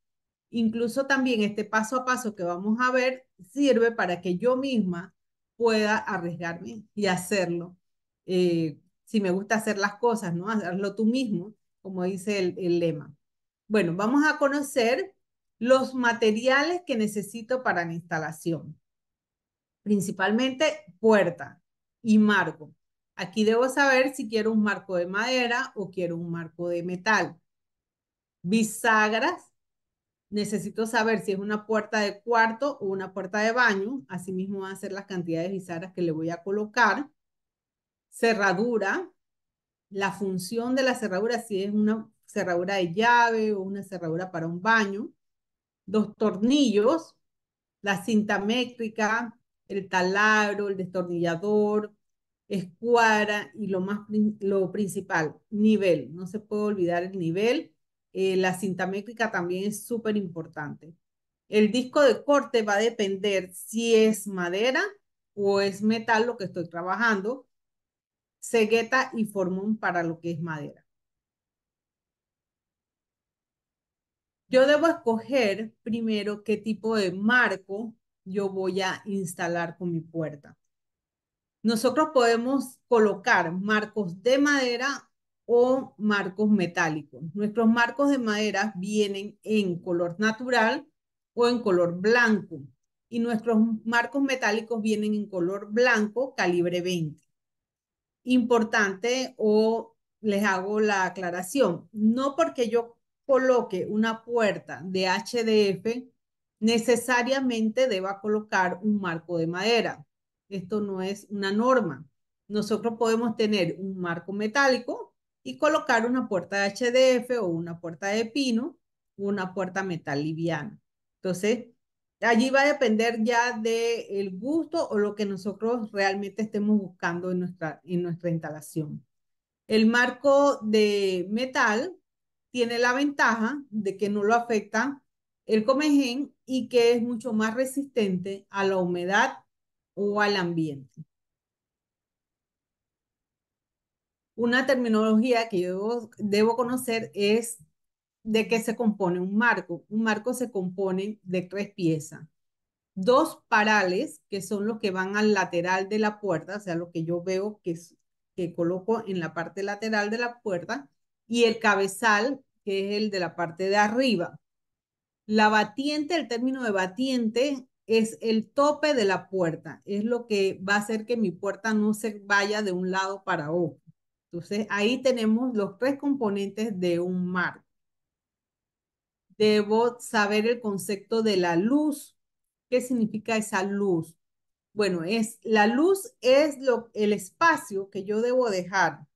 Incluso también este paso a paso que vamos a ver sirve para que yo misma pueda arriesgarme y hacerlo. Eh, si me gusta hacer las cosas, ¿no? hacerlo tú mismo, como dice el lema. Bueno, vamos a conocer los materiales que necesito para la instalación. Principalmente puerta y marco. Aquí debo saber si quiero un marco de madera o quiero un marco de metal. Bisagras. Necesito saber si es una puerta de cuarto o una puerta de baño. Asimismo van a ser las cantidades de bisagras que le voy a colocar. Cerradura. La función de la cerradura, si es una cerradura de llave o una cerradura para un baño. Dos tornillos, la cinta métrica, el taladro, el destornillador, escuadra y lo más lo principal, nivel. No se puede olvidar el nivel. Eh, la cinta métrica también es súper importante. El disco de corte va a depender si es madera o es metal lo que estoy trabajando. Cegueta y formón para lo que es madera. Yo debo escoger primero qué tipo de marco yo voy a instalar con mi puerta. Nosotros podemos colocar marcos de madera o marcos metálicos. Nuestros marcos de madera vienen en color natural o en color blanco y nuestros marcos metálicos vienen en color blanco calibre 20. Importante o les hago la aclaración, no porque yo coloque una puerta de HDF, necesariamente deba colocar un marco de madera. Esto no es una norma. Nosotros podemos tener un marco metálico y colocar una puerta de HDF o una puerta de pino, una puerta metal liviana. Entonces, allí va a depender ya del gusto o lo que nosotros realmente estemos buscando en nuestra, en nuestra instalación. El marco de metal tiene la ventaja de que no lo afecta el comején y que es mucho más resistente a la humedad o al ambiente. Una terminología que yo debo conocer es de qué se compone un marco. Un marco se compone de tres piezas. Dos parales, que son los que van al lateral de la puerta, o sea, lo que yo veo que, que coloco en la parte lateral de la puerta, y el cabezal, que es el de la parte de arriba. La batiente, el término de batiente, es el tope de la puerta. Es lo que va a hacer que mi puerta no se vaya de un lado para otro. Entonces, ahí tenemos los tres componentes de un marco. Debo saber el concepto de la luz. ¿Qué significa esa luz? Bueno, es la luz es lo, el espacio que yo debo dejar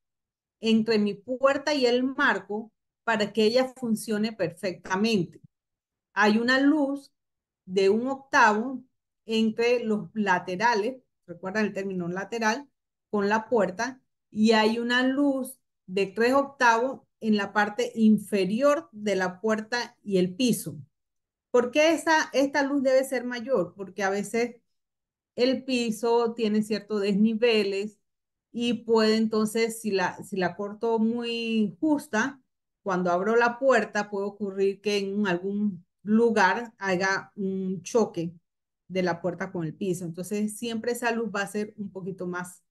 entre mi puerta y el marco para que ella funcione perfectamente. Hay una luz de un octavo entre los laterales, recuerdan el término lateral, con la puerta, y hay una luz de tres octavos en la parte inferior de la puerta y el piso. ¿Por qué esa, esta luz debe ser mayor? Porque a veces el piso tiene ciertos desniveles, y puede entonces, si la, si la corto muy justa, cuando abro la puerta puede ocurrir que en algún lugar haga un choque de la puerta con el piso. Entonces siempre esa luz va a ser un poquito más,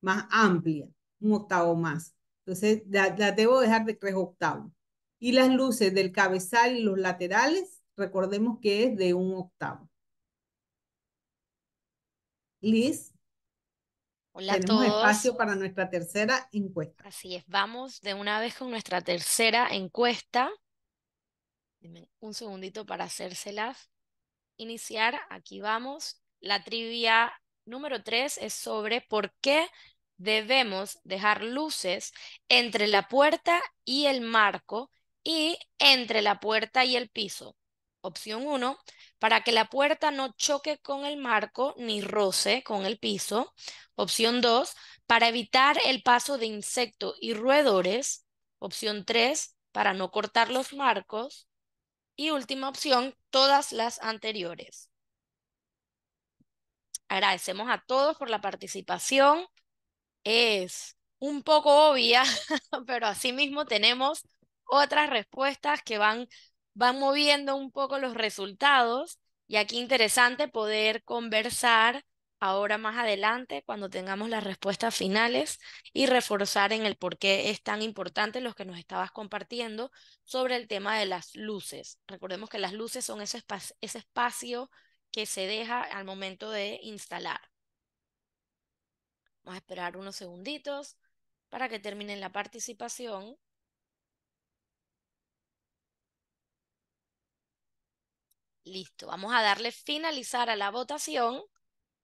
más amplia, un octavo más. Entonces la, la debo dejar de tres octavos. Y las luces del cabezal y los laterales, recordemos que es de un octavo. Liz. Tenemos espacio para nuestra tercera encuesta. Así es, vamos de una vez con nuestra tercera encuesta. Dime un segundito para hacérselas. Iniciar, aquí vamos. La trivia número tres es sobre por qué debemos dejar luces entre la puerta y el marco y entre la puerta y el piso opción 1, para que la puerta no choque con el marco ni roce con el piso. Opción 2, para evitar el paso de insectos y roedores. Opción 3, para no cortar los marcos. Y última opción, todas las anteriores. Agradecemos a todos por la participación. Es un poco obvia, [laughs] pero asimismo tenemos otras respuestas que van van moviendo un poco los resultados y aquí interesante poder conversar ahora más adelante cuando tengamos las respuestas finales y reforzar en el por qué es tan importante los que nos estabas compartiendo sobre el tema de las luces. Recordemos que las luces son ese, ese espacio que se deja al momento de instalar. Vamos a esperar unos segunditos para que terminen la participación. Listo, vamos a darle finalizar a la votación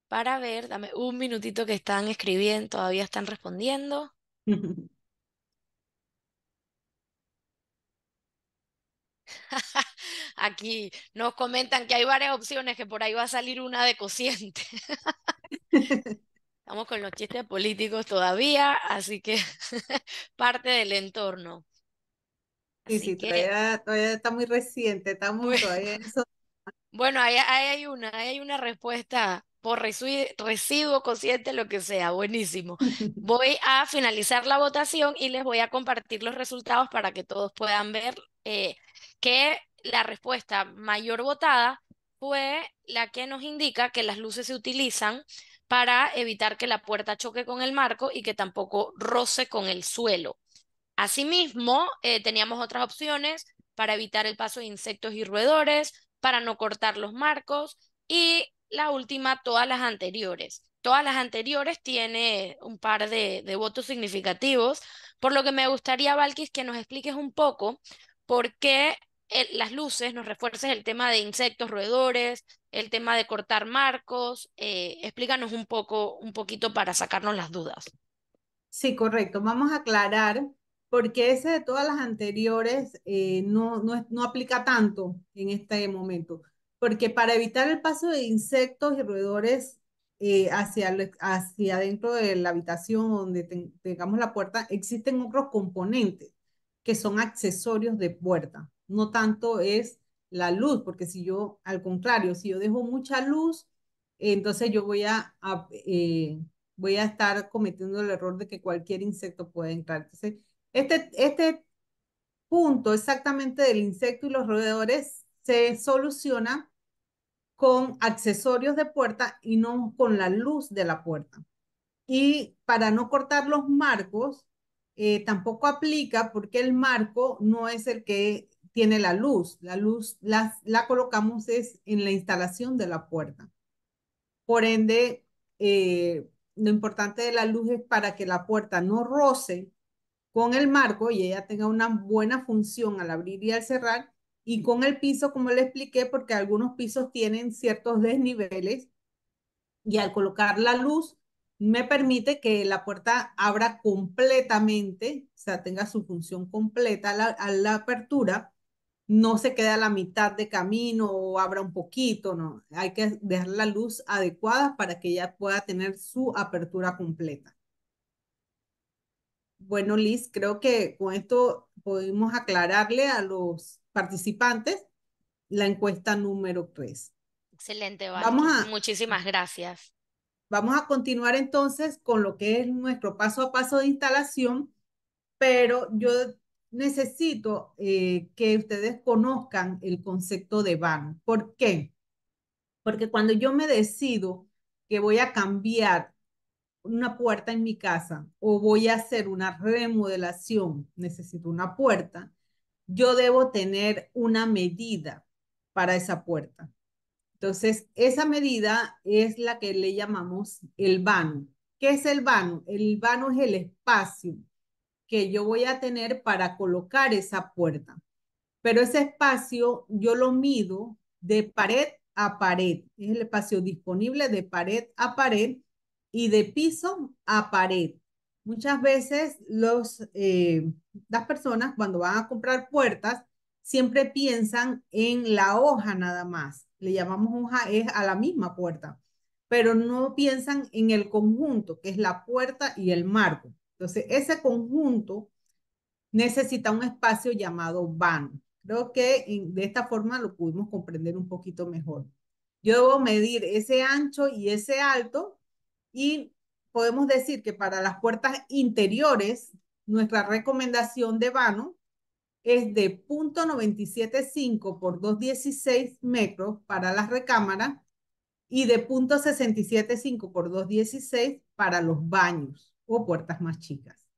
para ver, dame un minutito que están escribiendo, todavía están respondiendo. [laughs] Aquí nos comentan que hay varias opciones, que por ahí va a salir una de cociente. Estamos [laughs] con los chistes políticos todavía, así que [laughs] parte del entorno. Sí, sí, todavía, está muy reciente, está muy todavía bueno, ahí, hay una, hay una respuesta por residuo consciente, lo que sea, buenísimo. [laughs] Voy a finalizar la votación y les voy a compartir los resultados para que todos puedan ver eh, que la respuesta mayor votada fue la que nos indica que las luces se utilizan para evitar que la puerta choque con el marco y que tampoco roce con el suelo. Asimismo, eh, teníamos otras opciones para evitar el paso de insectos y roedores, para no cortar los marcos y la última, todas las anteriores. Todas las anteriores tiene un par de, votos significativos, por lo que me gustaría, Valkis, que nos expliques un poco por qué las luces nos refuerces el tema de insectos roedores, el tema de cortar marcos. Eh, explícanos un poco, un poquito para sacarnos las dudas. Sí, correcto. Vamos a aclarar porque ese de todas las anteriores eh, no, no, no aplica tanto en este momento, porque para evitar el paso de insectos y roedores eh, hacia, hacia dentro de la habitación donde tengamos la puerta, existen otros componentes que son accesorios de puerta. No tanto es la luz, porque si yo, al contrario, si yo dejo mucha luz, entonces yo voy a, eh, voy a estar cometiendo el error de que cualquier insecto puede entrar. Entonces, este, este, punto exactamente del insecto y los roedores se soluciona con accesorios de puerta y no con la luz de la puerta. Y para no cortar los marcos, eh, tampoco aplica porque el marco no es el que tiene la luz. La luz la, la colocamos es en la instalación de la puerta. Por ende, eh, lo importante de la luz es para que la puerta no roce con el marco y ella tenga una buena función al abrir y al cerrar, y con el piso, como le expliqué, porque algunos pisos tienen ciertos desniveles, y al colocar la luz me permite que la puerta abra completamente, o sea, tenga su función completa a la, apertura, no se queda a la mitad de camino o abra un poquito, no, hay que dejar la luz adecuada para que ella pueda tener su apertura completa. Bueno, Liz, creo que con esto podemos aclararle a los participantes la encuesta número 3. Excelente, Vamos a, Muchísimas gracias. Vamos a continuar entonces con lo que es nuestro paso a paso de instalación, pero yo necesito eh, que ustedes conozcan el concepto de van. ¿Por qué? Porque cuando yo me decido que voy a cambiar una puerta en mi casa o voy a hacer una remodelación, necesito una puerta, yo debo tener una medida para esa puerta. Entonces, esa medida es la que le llamamos el vano. ¿Qué es el vano? El vano es el espacio que yo voy a tener para colocar esa puerta. Pero ese espacio yo lo mido de pared a pared. Es el espacio disponible de pared a pared y de piso a pared. Muchas veces los, eh, las personas cuando van a comprar puertas siempre piensan en la hoja nada más. Le llamamos hoja es a la misma puerta, pero no piensan en el conjunto, que es la puerta y el marco. Entonces, ese conjunto necesita un espacio llamado van Creo que de esta forma lo pudimos comprender un poquito mejor. Yo debo medir ese ancho y ese alto y podemos decir que para las puertas interiores, nuestra recomendación de vano es de 0.975 por 2.16 metros para las recámaras y de 0.675 por 2.16 para los baños o puertas más chicas.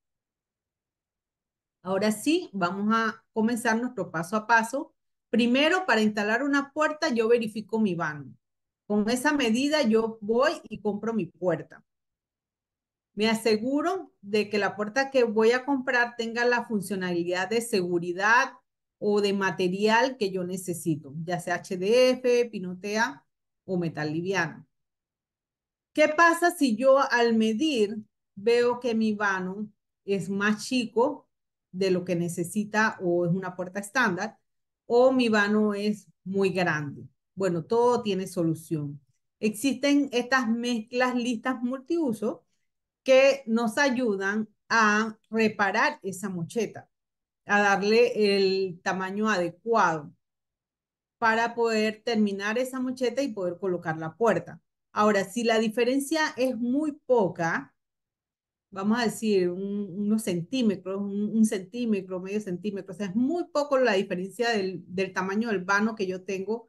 Ahora sí, vamos a comenzar nuestro paso a paso. Primero, para instalar una puerta, yo verifico mi vano. Con esa medida yo voy y compro mi puerta. Me aseguro de que la puerta que voy a comprar tenga la funcionalidad de seguridad o de material que yo necesito, ya sea HDF, pinotea o metal liviano. ¿Qué pasa si yo al medir veo que mi vano es más chico de lo que necesita o es una puerta estándar o mi vano es muy grande? Bueno, todo tiene solución. Existen estas mezclas listas multiuso que nos ayudan a reparar esa mocheta, a darle el tamaño adecuado para poder terminar esa mocheta y poder colocar la puerta. Ahora, si la diferencia es muy poca, vamos a decir unos centímetros, un, centímetro, medio centímetro, o sea, es muy poco la diferencia del, del tamaño del vano que yo tengo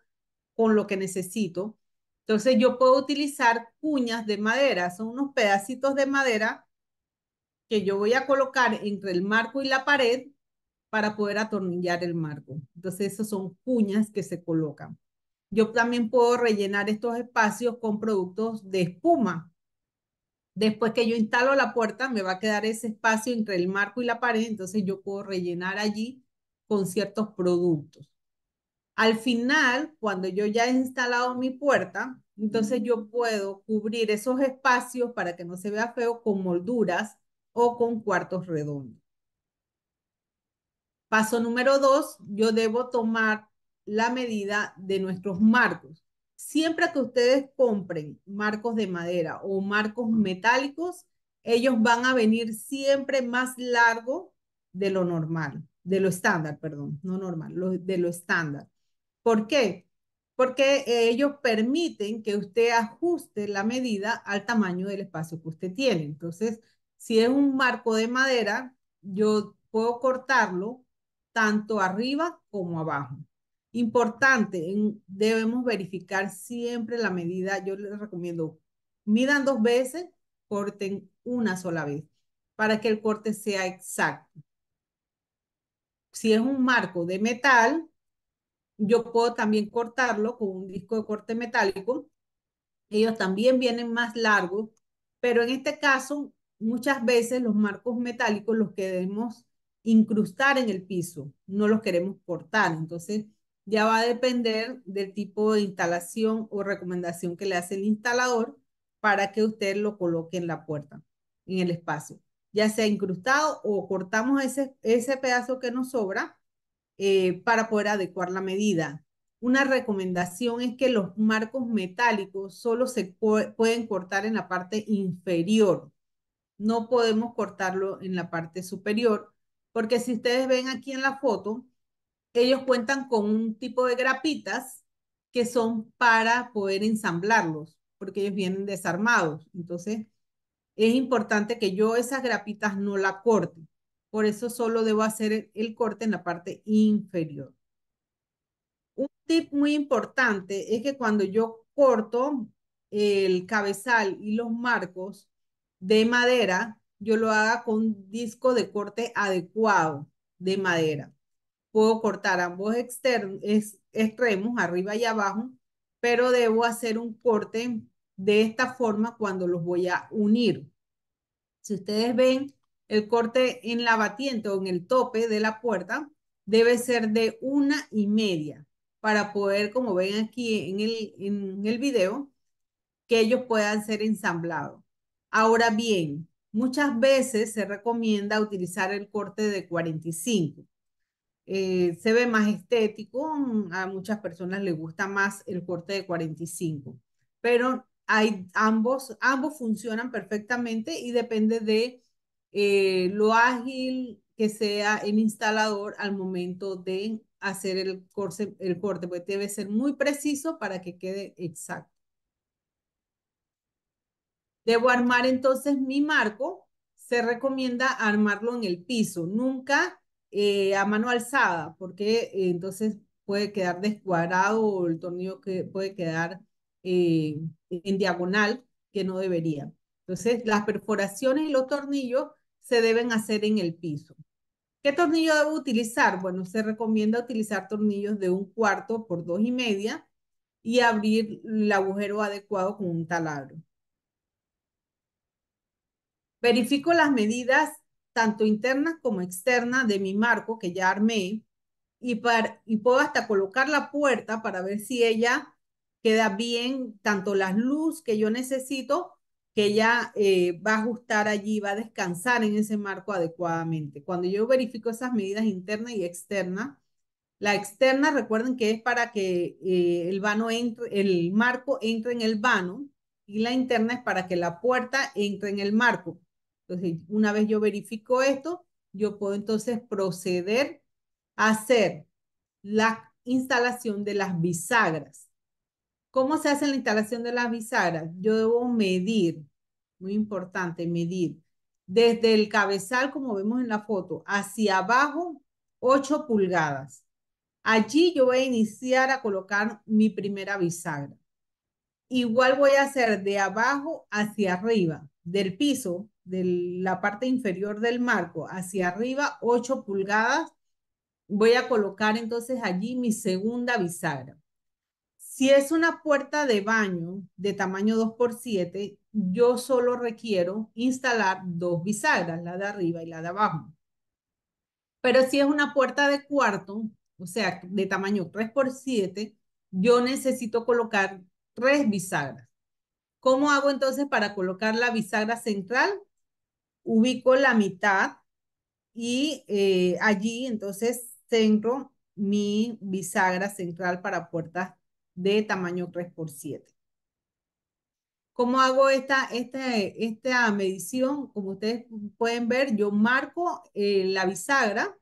con lo que necesito. Entonces yo puedo utilizar cuñas de madera, son unos pedacitos de madera que yo voy a colocar entre el marco y la pared para poder atornillar el marco. Entonces esas son cuñas que se colocan. Yo también puedo rellenar estos espacios con productos de espuma. Después que yo instalo la puerta, me va a quedar ese espacio entre el marco y la pared, entonces yo puedo rellenar allí con ciertos productos. Al final, cuando yo ya he instalado mi puerta, entonces yo puedo cubrir esos espacios para que no se vea feo con molduras o con cuartos redondos. Paso número dos, yo debo tomar la medida de nuestros marcos. Siempre que ustedes compren marcos de madera o marcos metálicos, ellos van a venir siempre más largo de lo normal, de lo estándar, perdón, no normal, de lo estándar. ¿Por qué? Porque eh, ellos permiten que usted ajuste la medida al tamaño del espacio que usted tiene. Entonces, si es un marco de madera, yo puedo cortarlo tanto arriba como abajo. Importante, debemos verificar siempre la medida. Yo les recomiendo, midan dos veces, corten una sola vez para que el corte sea exacto. Si es un marco de metal, yo puedo también cortarlo con un disco de corte metálico. Ellos también vienen más largos, pero en este caso muchas veces los marcos metálicos los queremos incrustar en el piso, no los queremos cortar. Entonces ya va a depender del tipo de instalación o recomendación que le hace el instalador para que usted lo coloque en la puerta, en el espacio. Ya sea incrustado o cortamos ese, ese pedazo que nos sobra eh, para poder adecuar la medida. Una recomendación es que los marcos metálicos solo se pueden cortar en la parte inferior. No podemos cortarlo en la parte superior, porque si ustedes ven aquí en la foto, ellos cuentan con un tipo de grapitas que son para poder ensamblarlos, porque ellos vienen desarmados. Entonces, es importante que yo esas grapitas no la corte. Por eso solo debo hacer el corte en la parte inferior. Un tip muy importante es que cuando yo corto el cabezal y los marcos de madera, yo lo haga con disco de corte adecuado de madera. Puedo cortar ambos extremos, arriba y abajo, pero debo hacer un corte de esta forma cuando los voy a unir. Si ustedes ven, el corte en la batiente o en el tope de la puerta debe ser de una y media para poder, como ven aquí en el, en el video, que ellos puedan ser ensamblados. Ahora bien, muchas veces se recomienda utilizar el corte de 45. Eh, se ve más estético, a muchas personas le gusta más el corte de 45, pero hay ambos, ambos funcionan perfectamente y depende de eh, lo ágil que sea el instalador al momento de hacer el corte, el corte, porque debe ser muy preciso para que quede exacto. Debo armar entonces mi marco. Se recomienda armarlo en el piso, nunca eh, a mano alzada, porque eh, entonces puede quedar descuadrado o el tornillo que puede quedar en diagonal, que no debería. Entonces, las perforaciones y los tornillos se deben hacer en el piso. ¿Qué tornillo debo utilizar? Bueno, se recomienda utilizar tornillos de un cuarto por dos y media y abrir el agujero adecuado con un taladro. Verifico las medidas tanto internas como externas de mi marco que ya armé y, para, y puedo hasta colocar la puerta para ver si ella queda bien, tanto las luz que yo necesito que ella eh, va a ajustar allí, va a descansar en ese marco adecuadamente. Cuando yo verifico esas medidas internas y externas, la externa, recuerden que es para que eh, el, vano entre, el marco entre en el vano y la interna es para que la puerta entre en el marco. Entonces, una vez yo verifico esto, yo puedo entonces proceder a hacer la instalación de las bisagras. ¿Cómo se hace la instalación de las bisagras? Yo debo medir, muy importante, medir desde el cabezal, como vemos en la foto, hacia abajo, 8 pulgadas. Allí yo voy a iniciar a colocar mi primera bisagra. Igual voy a hacer de abajo hacia arriba, del piso, de la parte inferior del marco, hacia arriba, 8 pulgadas. Voy a colocar entonces allí mi segunda bisagra. Si es una puerta de baño de tamaño 2x7, yo solo requiero instalar dos bisagras, la de arriba y la de abajo. Pero si es una puerta de cuarto, o sea, de tamaño 3x7, yo necesito colocar tres bisagras. ¿Cómo hago entonces para colocar la bisagra central? Ubico la mitad y eh, allí entonces centro mi bisagra central para puertas de tamaño 3x7. ¿Cómo hago esta, esta medición? Como ustedes pueden ver, yo marco eh, la bisagra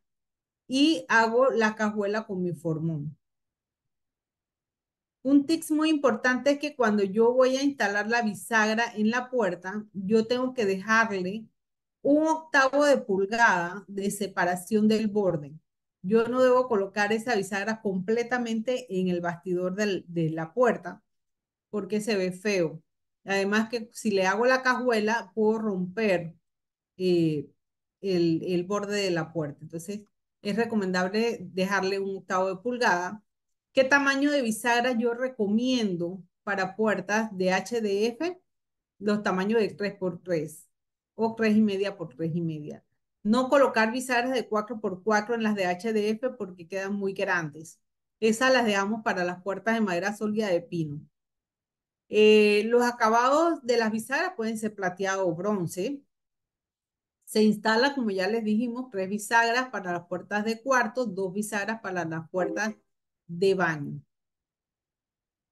y hago la cajuela con mi formón. Un tips muy importante es que cuando yo voy a instalar la bisagra en la puerta, yo tengo que dejarle un octavo de pulgada de separación del borde yo no debo colocar esa bisagra completamente en el bastidor de la puerta porque se ve feo. Además que si le hago la cajuela, puedo romper eh, el, borde de la puerta. Entonces, es recomendable dejarle un octavo de pulgada. ¿Qué tamaño de bisagra yo recomiendo para puertas de HDF? Los tamaños de 3x3 o media por media. No colocar bisagras de 4x4 en las de HDF porque quedan muy grandes. Esas las dejamos para las puertas de madera sólida de pino. Eh, los acabados de las bisagras pueden ser plateado o bronce. Se instala, como ya les dijimos, tres bisagras para las puertas de cuarto, dos bisagras para las puertas de baño.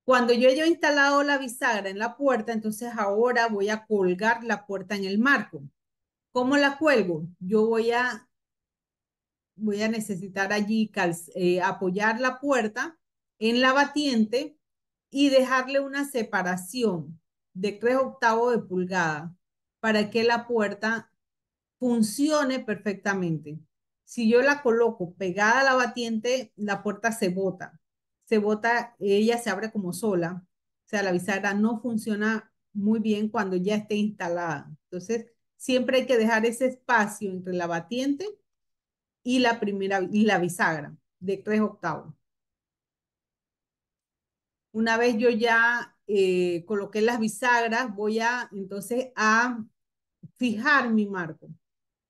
Cuando yo haya instalado la bisagra en la puerta, entonces ahora voy a colgar la puerta en el marco. ¿Cómo la cuelgo? Yo voy a, voy a necesitar allí eh, apoyar la puerta en la batiente y dejarle una separación de 3 octavos de pulgada para que la puerta funcione perfectamente. Si yo la coloco pegada a la batiente, la puerta se bota. Se bota, ella se abre como sola. O sea, la bisagra no funciona muy bien cuando ya esté instalada. Entonces, siempre hay que dejar ese espacio entre la batiente y la primera y la bisagra de tres octavos. Una vez yo ya eh, coloqué las bisagras, voy a entonces a fijar mi marco.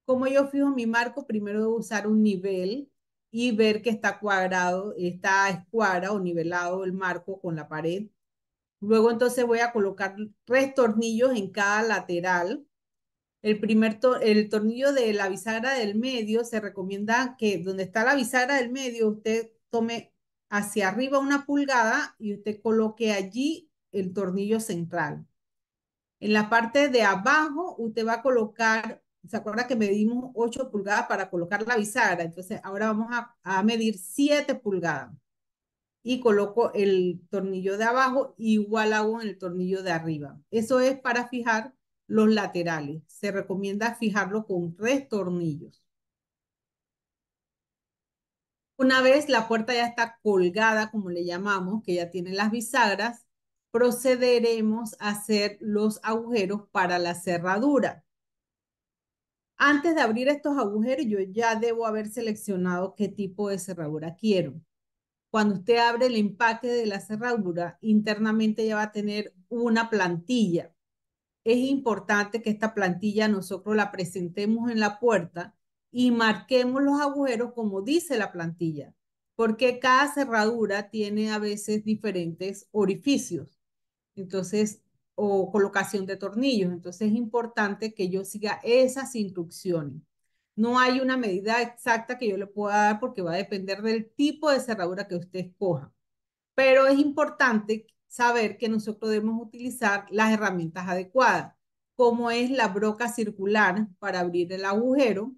Como yo fijo mi marco, primero debo usar un nivel y ver que está cuadrado, está escuadra o nivelado el marco con la pared. Luego entonces voy a colocar tres tornillos en cada lateral el primer el tornillo de la bisagra del medio, se recomienda que donde está la bisagra del medio, usted tome hacia arriba una pulgada y usted coloque allí el tornillo central. En la parte de abajo, usted va a colocar, ¿se acuerda que medimos 8 pulgadas para colocar la bisagra? Entonces, ahora vamos a, a medir 7 pulgadas. Y coloco el tornillo de abajo, igual hago en el tornillo de arriba. Eso es para fijar los laterales. Se recomienda fijarlo con tres tornillos. Una vez la puerta ya está colgada, como le llamamos, que ya tiene las bisagras, procederemos a hacer los agujeros para la cerradura. Antes de abrir estos agujeros, yo ya debo haber seleccionado qué tipo de cerradura quiero. Cuando usted abre el empaque de la cerradura, internamente ya va a tener una plantilla es importante que esta plantilla nosotros la presentemos en la puerta y marquemos los agujeros como dice la plantilla, porque cada cerradura tiene a veces diferentes orificios, entonces, o colocación de tornillos. Entonces es importante que yo siga esas instrucciones. No hay una medida exacta que yo le pueda dar porque va a depender del tipo de cerradura que usted escoja. Pero es importante que saber que nosotros debemos utilizar las herramientas adecuadas, como es la broca circular para abrir el agujero,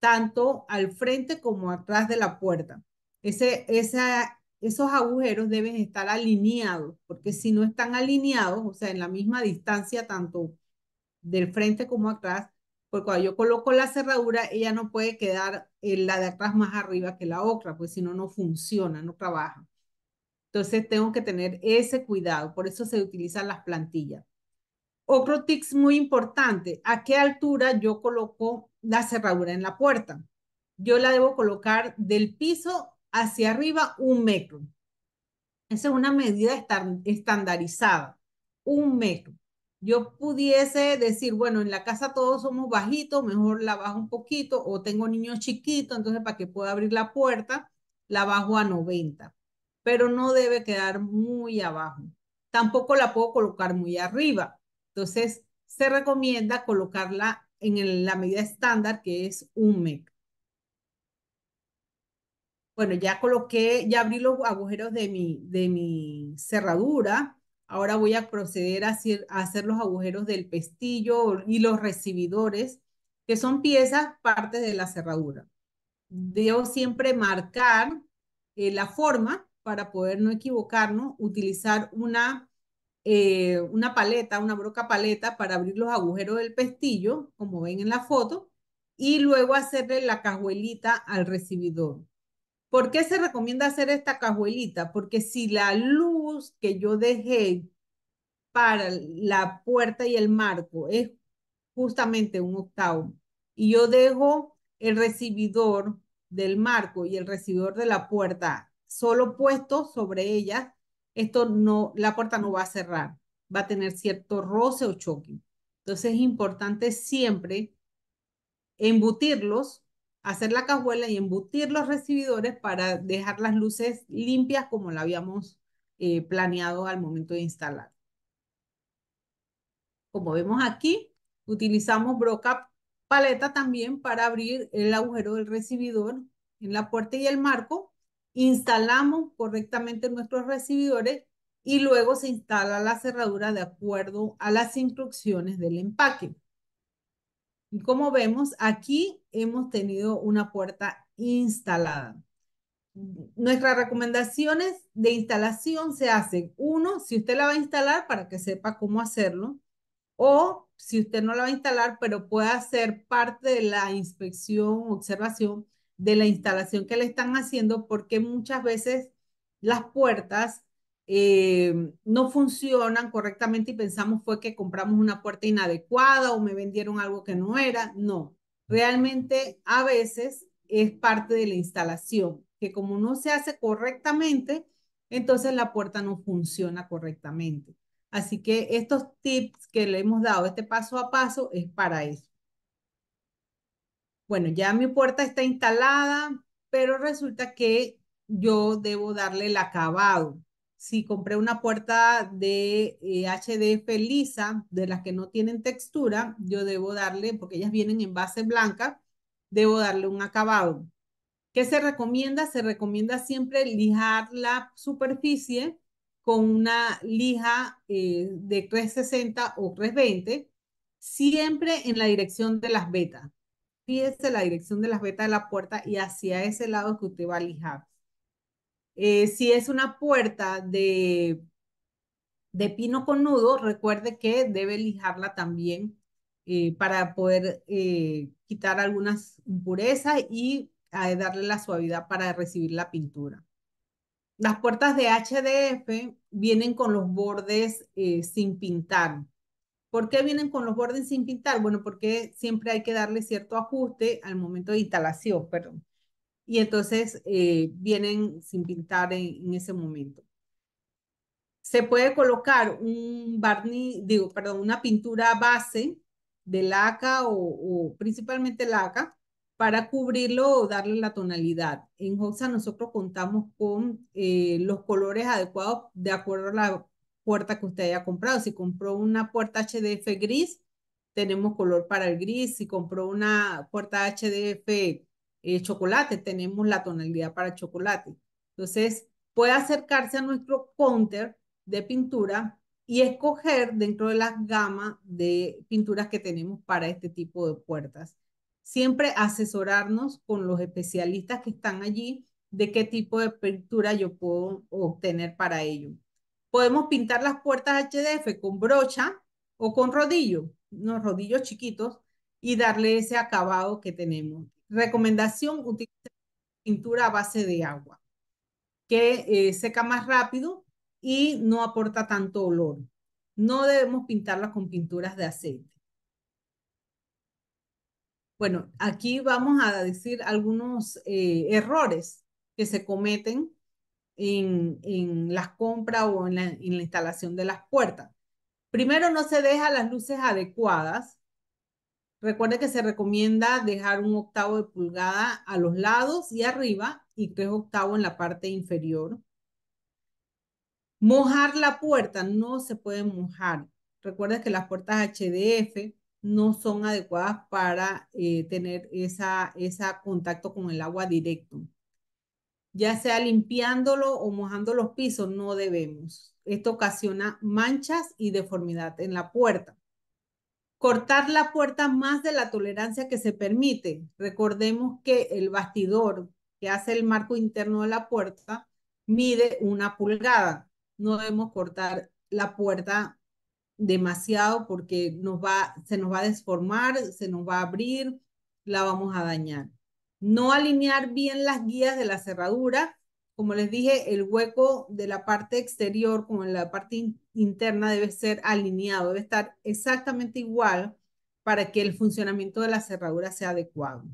tanto al frente como atrás de la puerta. Ese, esa, esos agujeros deben estar alineados, porque si no están alineados, o sea, en la misma distancia, tanto del frente como atrás, porque cuando yo coloco la cerradura, ella no puede quedar eh, la de atrás más arriba que la otra, pues si no, no funciona, no trabaja. Entonces tengo que tener ese cuidado, por eso se utilizan las plantillas. Otro tips muy importante, ¿a qué altura yo coloco la cerradura en la puerta? Yo la debo colocar del piso hacia arriba un metro. Esa es una medida estandarizada, un metro. Yo pudiese decir, bueno, en la casa todos somos bajitos, mejor la bajo un poquito, o tengo niños chiquitos, entonces para que pueda abrir la puerta, la bajo a 90 pero no debe quedar muy abajo. Tampoco la puedo colocar muy arriba. Entonces, se recomienda colocarla en la medida estándar que es un MEC. Bueno, ya coloqué, ya abrí los agujeros de mi, de mi cerradura. Ahora voy a proceder a hacer, los agujeros del pestillo y los recibidores, que son piezas, partes de la cerradura. Debo siempre marcar eh, la forma para poder no equivocarnos, utilizar una, eh, una paleta, una broca paleta para abrir los agujeros del pestillo, como ven en la foto, y luego hacerle la cajuelita al recibidor. ¿Por qué se recomienda hacer esta cajuelita? Porque si la luz que yo dejé para la puerta y el marco es justamente un octavo y yo dejo el recibidor del marco y el recibidor de la puerta solo puesto sobre ellas, esto no, la puerta no va a cerrar, va a tener cierto roce o choque. Entonces es importante siempre embutirlos, hacer la cajuela y embutir los recibidores para dejar las luces limpias como la habíamos eh, planeado al momento de instalar. Como vemos aquí, utilizamos broca paleta también para abrir el agujero del recibidor en la puerta y el marco instalamos correctamente nuestros recibidores y luego se instala la cerradura de acuerdo a las instrucciones del empaque. Y como vemos, aquí hemos tenido una puerta instalada. Nuestras recomendaciones de instalación se hacen, uno, si usted la va a instalar para que sepa cómo hacerlo, o si usted no la va a instalar, pero puede hacer parte de la inspección, observación, de la instalación que le están haciendo porque muchas veces las puertas eh, no funcionan correctamente y pensamos fue que compramos una puerta inadecuada o me vendieron algo que no era. No, realmente a veces es parte de la instalación, que como no se hace correctamente, entonces la puerta no funciona correctamente. Así que estos tips que le hemos dado, este paso a paso, es para eso bueno, ya mi puerta está instalada, pero resulta que yo debo darle el acabado. Si compré una puerta de HDF eh, lisa, de las que no tienen textura, yo debo darle, porque ellas vienen en base blanca, debo darle un acabado. ¿Qué se recomienda? Se recomienda siempre lijar la superficie con una lija eh, de 360 o 320, siempre en la dirección de las betas la dirección de las vetas de la puerta y hacia ese lado que usted va a lijar. Eh, si es una puerta de, de pino con nudo, recuerde que debe lijarla también eh, para poder eh, quitar algunas impurezas y darle la suavidad para recibir la pintura. Las puertas de HDF vienen con los bordes sin pintar. ¿Por qué vienen con los bordes sin pintar? Bueno, porque siempre hay que darle cierto ajuste al momento de instalación, perdón. Y entonces eh, vienen sin pintar en, ese momento. Se puede colocar un barniz, digo, perdón, una pintura base de laca o, principalmente laca para cubrirlo o darle la tonalidad. En Hoxa nosotros contamos con eh, los colores adecuados de acuerdo a la puerta que usted haya comprado. Si compró una puerta HDF gris, tenemos color para el gris. Si compró una puerta HDF eh, chocolate, tenemos la tonalidad para chocolate. Entonces, puede acercarse a nuestro counter de pintura y escoger dentro de la gama de pinturas que tenemos para este tipo de puertas. Siempre asesorarnos con los especialistas que están allí de qué tipo de pintura yo puedo obtener para ello podemos pintar las puertas HDF con brocha o con rodillo, unos rodillos chiquitos, y darle ese acabado que tenemos. Recomendación, utilice pintura a base de agua, que eh, seca más rápido y no aporta tanto olor. No debemos pintarlas con pinturas de aceite. Bueno, aquí vamos a decir algunos eh, errores que se cometen en, las compras o en la, instalación de las puertas. Primero, no se deja las luces adecuadas. Recuerde que se recomienda dejar un octavo de pulgada a los lados y arriba y tres octavos en la parte inferior. Mojar la puerta, no se puede mojar. Recuerde que las puertas HDF no son adecuadas para eh, tener ese esa contacto con el agua directo ya sea limpiándolo o mojando los pisos, no debemos. Esto ocasiona manchas y deformidad en la puerta. Cortar la puerta más de la tolerancia que se permite. Recordemos que el bastidor que hace el marco interno de la puerta mide una pulgada. No debemos cortar la puerta demasiado porque nos va, se nos va a desformar, se nos va a abrir, la vamos a dañar no alinear bien las guías de la cerradura, como les dije, el hueco de la parte exterior con la parte interna debe ser alineado, debe estar exactamente igual para que el funcionamiento de la cerradura sea adecuado.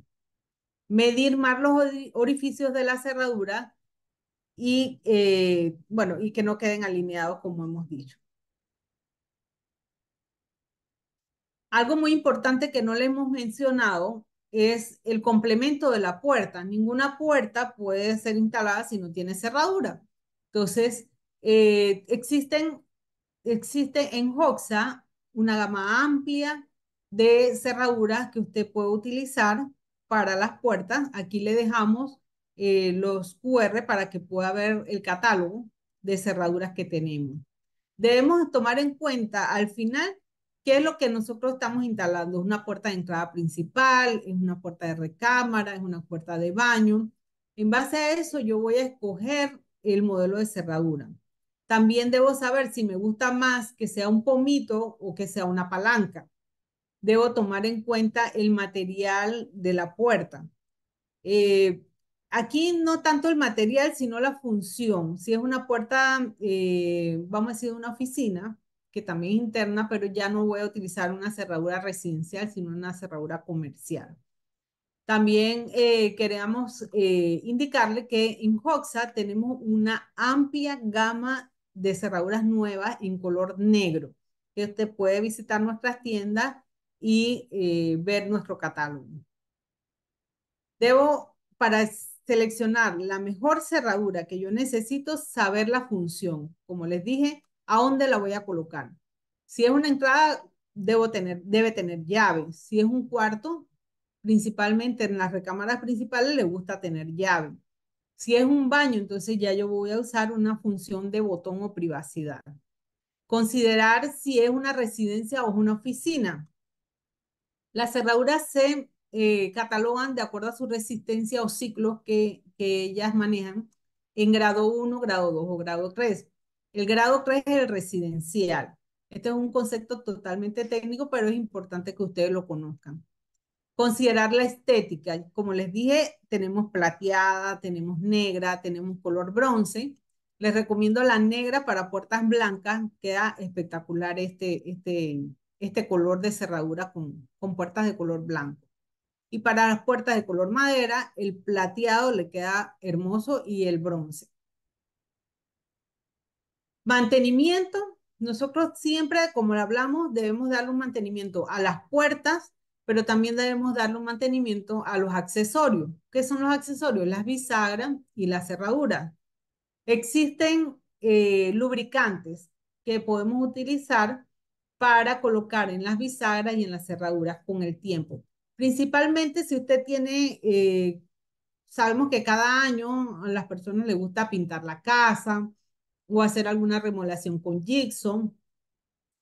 Medir más los orificios de la cerradura y, eh, bueno, y que no queden alineados como hemos dicho. Algo muy importante que no le hemos mencionado es el complemento de la puerta. Ninguna puerta puede ser instalada si no tiene cerradura. Entonces, eh, existen, existe en Hoxa una gama amplia de cerraduras que usted puede utilizar para las puertas. Aquí le dejamos eh, los QR para que pueda ver el catálogo de cerraduras que tenemos. Debemos tomar en cuenta al final ¿Qué es lo que nosotros estamos instalando? Es una puerta de entrada principal, es una puerta de recámara, es una puerta de baño. En base a eso, yo voy a escoger el modelo de cerradura. También debo saber si me gusta más que sea un pomito o que sea una palanca. Debo tomar en cuenta el material de la puerta. Eh, aquí no tanto el material, sino la función. Si es una puerta, eh, vamos a decir, una oficina, que también es interna, pero ya no voy a utilizar una cerradura residencial, sino una cerradura comercial. También eh, queremos eh, indicarle que en Hoxa tenemos una amplia gama de cerraduras nuevas en color negro, que usted puede visitar nuestras tiendas y eh, ver nuestro catálogo. Debo, para seleccionar la mejor cerradura que yo necesito, saber la función. Como les dije, ¿A dónde la voy a colocar? Si es una entrada, debe tener llave. Si es un cuarto, principalmente en las recámaras principales le gusta tener llave. Si es un baño, entonces ya yo voy a usar una función de botón o privacidad. Considerar si es una residencia o una oficina. Las cerraduras se eh, catalogan de acuerdo a su resistencia o ciclos que, que ellas manejan en grado 1, grado 2 o grado 3. El grado 3 es el residencial. Este es un concepto totalmente técnico, pero es importante que ustedes lo conozcan. Considerar la estética. Como les dije, tenemos plateada, tenemos negra, tenemos color bronce. Les recomiendo la negra para puertas blancas. Queda espectacular este, este, este color de cerradura con puertas de color blanco. Y para las puertas de color madera, el plateado le queda hermoso y el bronce. Mantenimiento, nosotros siempre, como le hablamos, debemos darle un mantenimiento a las puertas, pero también debemos darle un mantenimiento a los accesorios. ¿Qué son los accesorios? Las bisagras y las cerraduras. Existen eh, lubricantes que podemos utilizar para colocar en las bisagras y en las cerraduras con el tiempo. Principalmente si usted tiene, eh, sabemos que cada año a las personas les gusta pintar la casa, o hacer alguna remolación con jigsaw.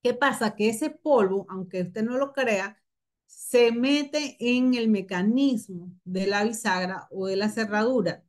¿Qué pasa? Que ese polvo, aunque usted no lo crea, se mete en el mecanismo de la bisagra o de la cerradura.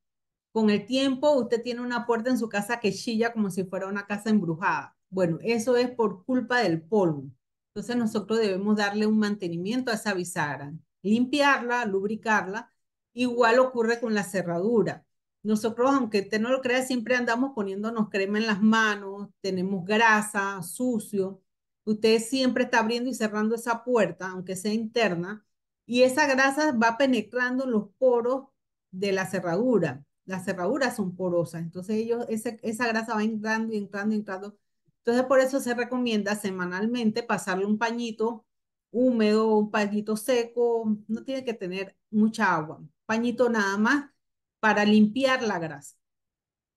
Con el tiempo, usted tiene una puerta en su casa que chilla como si fuera una casa embrujada. Bueno, eso es por culpa del polvo. Entonces nosotros debemos darle un mantenimiento a esa bisagra, limpiarla, lubricarla. Igual ocurre con la cerradura. Nosotros, aunque usted no lo crea, siempre andamos poniéndonos crema en las manos, tenemos grasa, sucio. Usted siempre está abriendo y cerrando esa puerta, aunque sea interna, y esa grasa va penetrando los poros de la cerradura. Las cerraduras son porosas, entonces ellos, esa grasa va entrando y entrando y entrando. Entonces, por eso se recomienda semanalmente pasarle un pañito húmedo, un pañito seco, no tiene que tener mucha agua, pañito nada más para limpiar la grasa.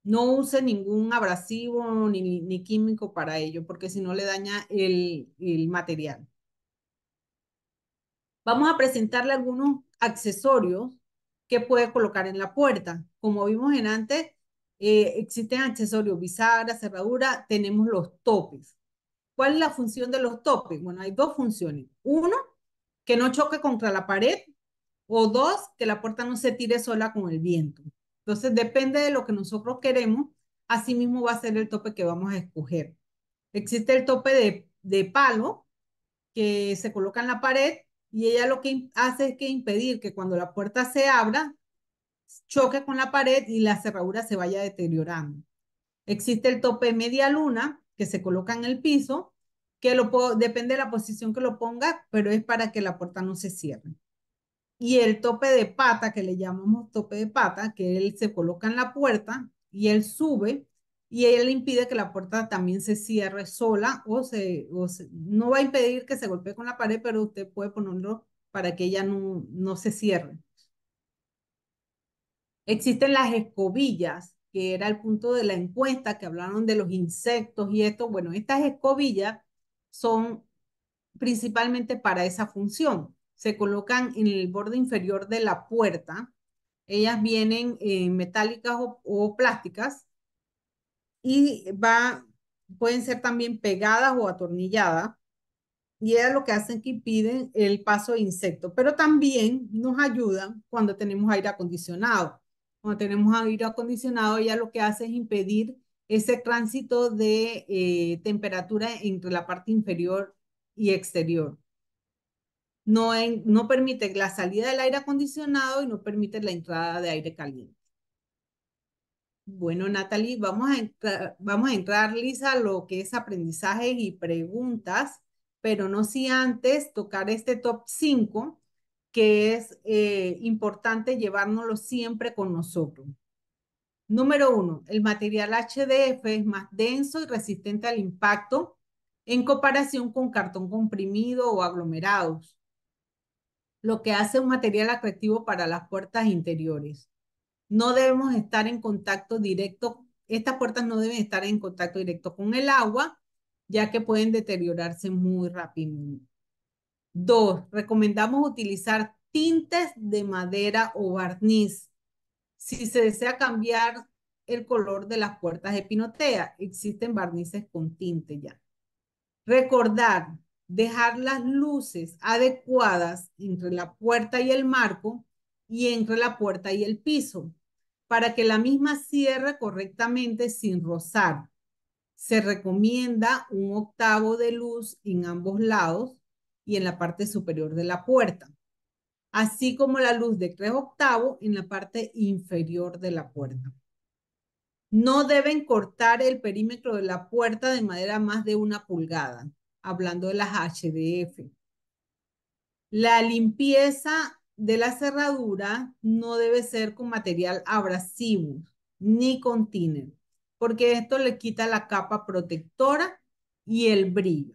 No use ningún abrasivo ni, químico para ello, porque si no le daña el, material. Vamos a presentarle algunos accesorios que puede colocar en la puerta. Como vimos en antes, eh, existen accesorios, bisagra, cerradura, tenemos los topes. ¿Cuál es la función de los topes? Bueno, hay dos funciones. Uno, que no choque contra la pared o dos, que la puerta no se tire sola con el viento. Entonces, depende de lo que nosotros queremos, así mismo va a ser el tope que vamos a escoger. Existe el tope de, de palo que se coloca en la pared y ella lo que hace es que impedir que cuando la puerta se abra, choque con la pared y la cerradura se vaya deteriorando. Existe el tope media luna que se coloca en el piso, que depende de la posición que lo ponga, pero es para que la puerta no se cierre y el tope de pata, que le llamamos tope de pata, que él se coloca en la puerta y él sube y él impide que la puerta también se cierre sola o se, no va a impedir que se golpee con la pared, pero usted puede ponerlo para que ella no, no se cierre. Existen las escobillas, que era el punto de la encuesta que hablaron de los insectos y esto. Bueno, estas escobillas son principalmente para esa función se colocan en el borde inferior de la puerta. Ellas vienen metálicas o, plásticas y va, pueden ser también pegadas o atornilladas. Y es lo que hacen que impiden el paso de insectos, pero también nos ayudan cuando tenemos aire acondicionado. Cuando tenemos aire acondicionado, ya lo que hace es impedir ese tránsito de eh, temperatura entre la parte inferior y exterior no, permiten la salida del aire acondicionado y no permite la entrada de aire caliente. Bueno, Natalie, vamos a, entrar, vamos a entrar, Lisa, a lo que es aprendizaje y preguntas, pero no si antes tocar este top 5, que es eh, importante llevárnoslo siempre con nosotros. Número uno, el material HDF es más denso y resistente al impacto en comparación con cartón comprimido o aglomerados lo que hace un material atractivo para las puertas interiores. No debemos estar en contacto directo, estas puertas no deben estar en contacto directo con el agua, ya que pueden deteriorarse muy rápidamente. Dos, recomendamos utilizar tintes de madera o barniz. Si se desea cambiar el color de las puertas de pinotea, existen barnices con tinte ya. Recordar, dejar las luces adecuadas entre la puerta y el marco y entre la puerta y el piso para que la misma cierre correctamente sin rozar. Se recomienda un octavo de luz en ambos lados y en la parte superior de la puerta, así como la luz de tres octavos en la parte inferior de la puerta. No deben cortar el perímetro de la puerta de madera más de una pulgada hablando de las HDF. La limpieza de la cerradura no debe ser con material abrasivo ni con porque esto le quita la capa protectora y el brillo.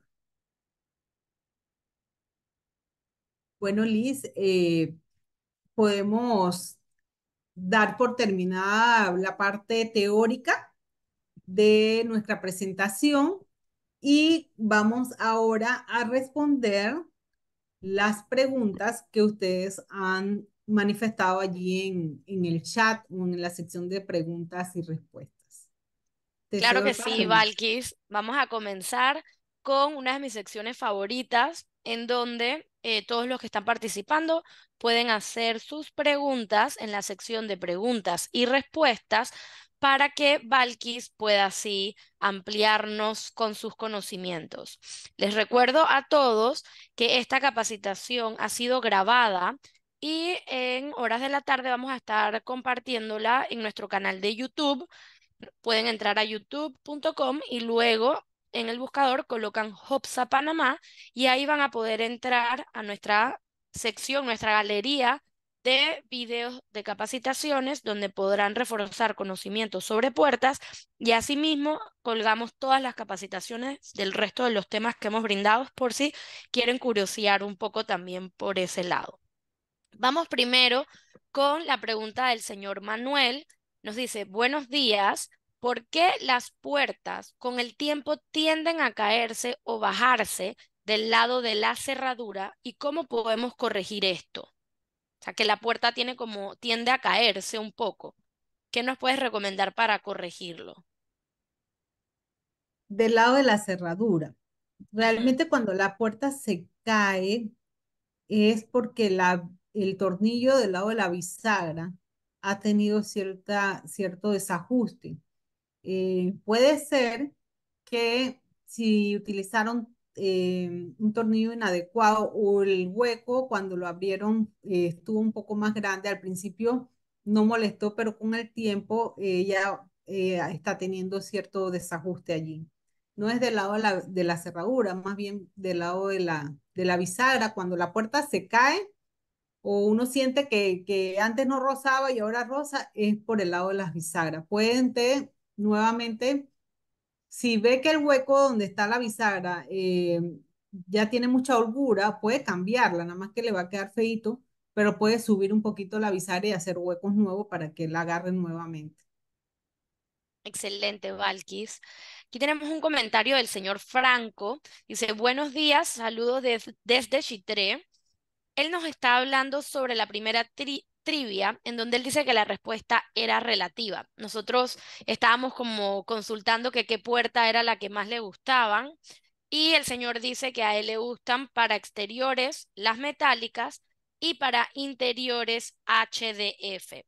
Bueno, Liz, eh, podemos dar por terminada la parte teórica de nuestra presentación y vamos ahora a responder las preguntas que ustedes han manifestado allí en, en el chat o en la sección de preguntas y respuestas. Claro que sí, Valkis. Vamos a comenzar con una de mis secciones favoritas, en donde eh, todos los que están participando pueden hacer sus preguntas en la sección de preguntas y respuestas para que Valkis pueda así ampliarnos con sus conocimientos. Les recuerdo a todos que esta capacitación ha sido grabada y en horas de la tarde vamos a estar compartiéndola en nuestro canal de YouTube. Pueden entrar a youtube.com y luego en el buscador colocan Hopsa Panamá y ahí van a poder entrar a nuestra sección, nuestra galería de videos de capacitaciones donde podrán reforzar conocimientos sobre puertas y asimismo colgamos todas las capacitaciones del resto de los temas que hemos brindado por si quieren curiosear un poco también por ese lado. Vamos primero con la pregunta del señor Manuel. Nos dice, buenos días, ¿por qué las puertas con el tiempo tienden a caerse o bajarse del lado de la cerradura y cómo podemos corregir esto? sea, que la puerta tiene como, tiende a caerse un poco. ¿Qué nos puedes recomendar para corregirlo? Del lado de la cerradura. Realmente cuando la puerta se cae es porque la, el tornillo del lado de la bisagra ha tenido cierta, cierto desajuste. Eh, puede ser que si utilizaron eh, un tornillo inadecuado o el hueco cuando lo abrieron eh, estuvo un poco más grande. Al principio no molestó, pero con el tiempo eh, ya está teniendo cierto desajuste allí. No es del lado de la, cerradura, más bien del lado de la, de la bisagra. Cuando la puerta se cae, o uno siente que, que, antes no rozaba y ahora roza, es por el lado de las bisagras. Pueden te, nuevamente si ve que el hueco donde está la bisagra eh, ya tiene mucha holgura, puede cambiarla, nada más que le va a quedar feito, pero puede subir un poquito la bisagra y hacer huecos nuevos para que la agarren nuevamente. Excelente, Valkis. Aquí tenemos un comentario del señor Franco. Dice, buenos días, saludos desde Chitré. Él nos está hablando sobre la primera tri trivia en donde él dice que la respuesta era relativa. Nosotros estábamos como consultando que qué puerta era la que más le gustaban y el señor dice que a él le gustan para exteriores las metálicas y para interiores HDF.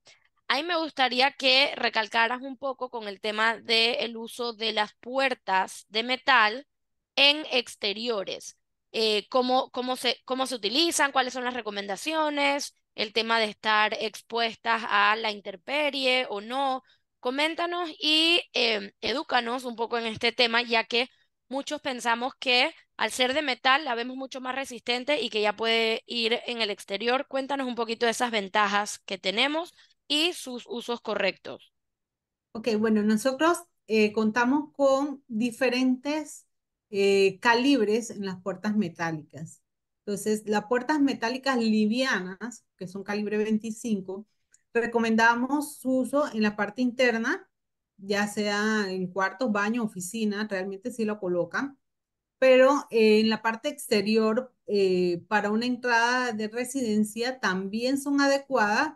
Ahí me gustaría que recalcaras un poco con el tema del uso de las puertas de metal en exteriores. Eh, cómo, cómo, se, cómo se utilizan, cuáles son las recomendaciones, el tema de estar expuestas a la intemperie o no. Coméntanos y em, edúcanos un poco en este tema, ya que muchos pensamos que al ser de metal la vemos mucho más resistente y que ya puede ir en el exterior. Cuéntanos un poquito de esas ventajas que tenemos y sus usos correctos. Ok, bueno, nosotros eh, contamos con diferentes eh, calibres en las puertas metálicas. Entonces, las puertas metálicas livianas, que son calibre 25, recomendamos su uso en la parte interna, ya sea en cuartos, baño, oficina, realmente sí lo colocan, pero en la parte exterior, eh, para una entrada de residencia también son adecuadas,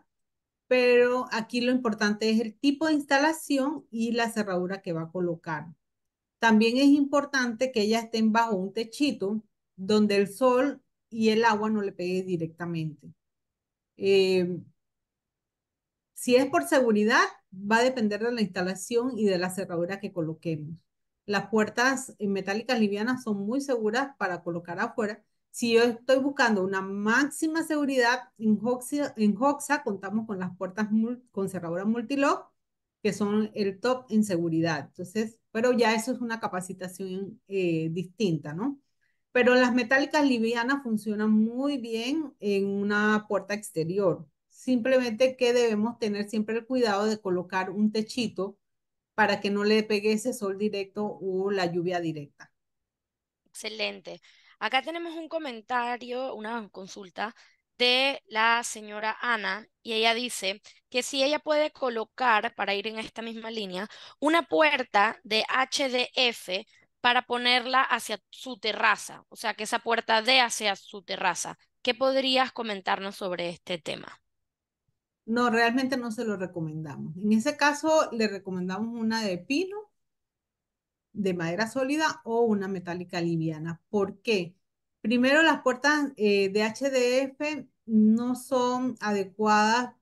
pero aquí lo importante es el tipo de instalación y la cerradura que va a colocar. También es importante que ellas estén bajo un techito donde el sol y el agua no le pegue directamente. Eh, si es por seguridad, va a depender de la instalación y de la cerradura que coloquemos. Las puertas eh, metálicas livianas son muy seguras para colocar afuera. Si yo estoy buscando una máxima seguridad, en Hoxa, contamos con las puertas con cerradura multilock, que son el top en seguridad. Entonces, pero ya eso es una capacitación eh, distinta, ¿no? Pero las metálicas livianas funcionan muy bien en una puerta exterior. Simplemente que debemos tener siempre el cuidado de colocar un techito para que no le pegue ese sol directo o la lluvia directa. Excelente. Acá tenemos un comentario, una consulta de la señora Ana y ella dice que si ella puede colocar, para ir en esta misma línea, una puerta de HDF para ponerla hacia su terraza, o sea, que esa puerta dé hacia su terraza. ¿Qué podrías comentarnos sobre este tema? No, realmente no se lo recomendamos. En ese caso, le recomendamos una de pino, de madera sólida o una metálica liviana. ¿Por qué? Primero, las puertas eh, de HDF no son adecuadas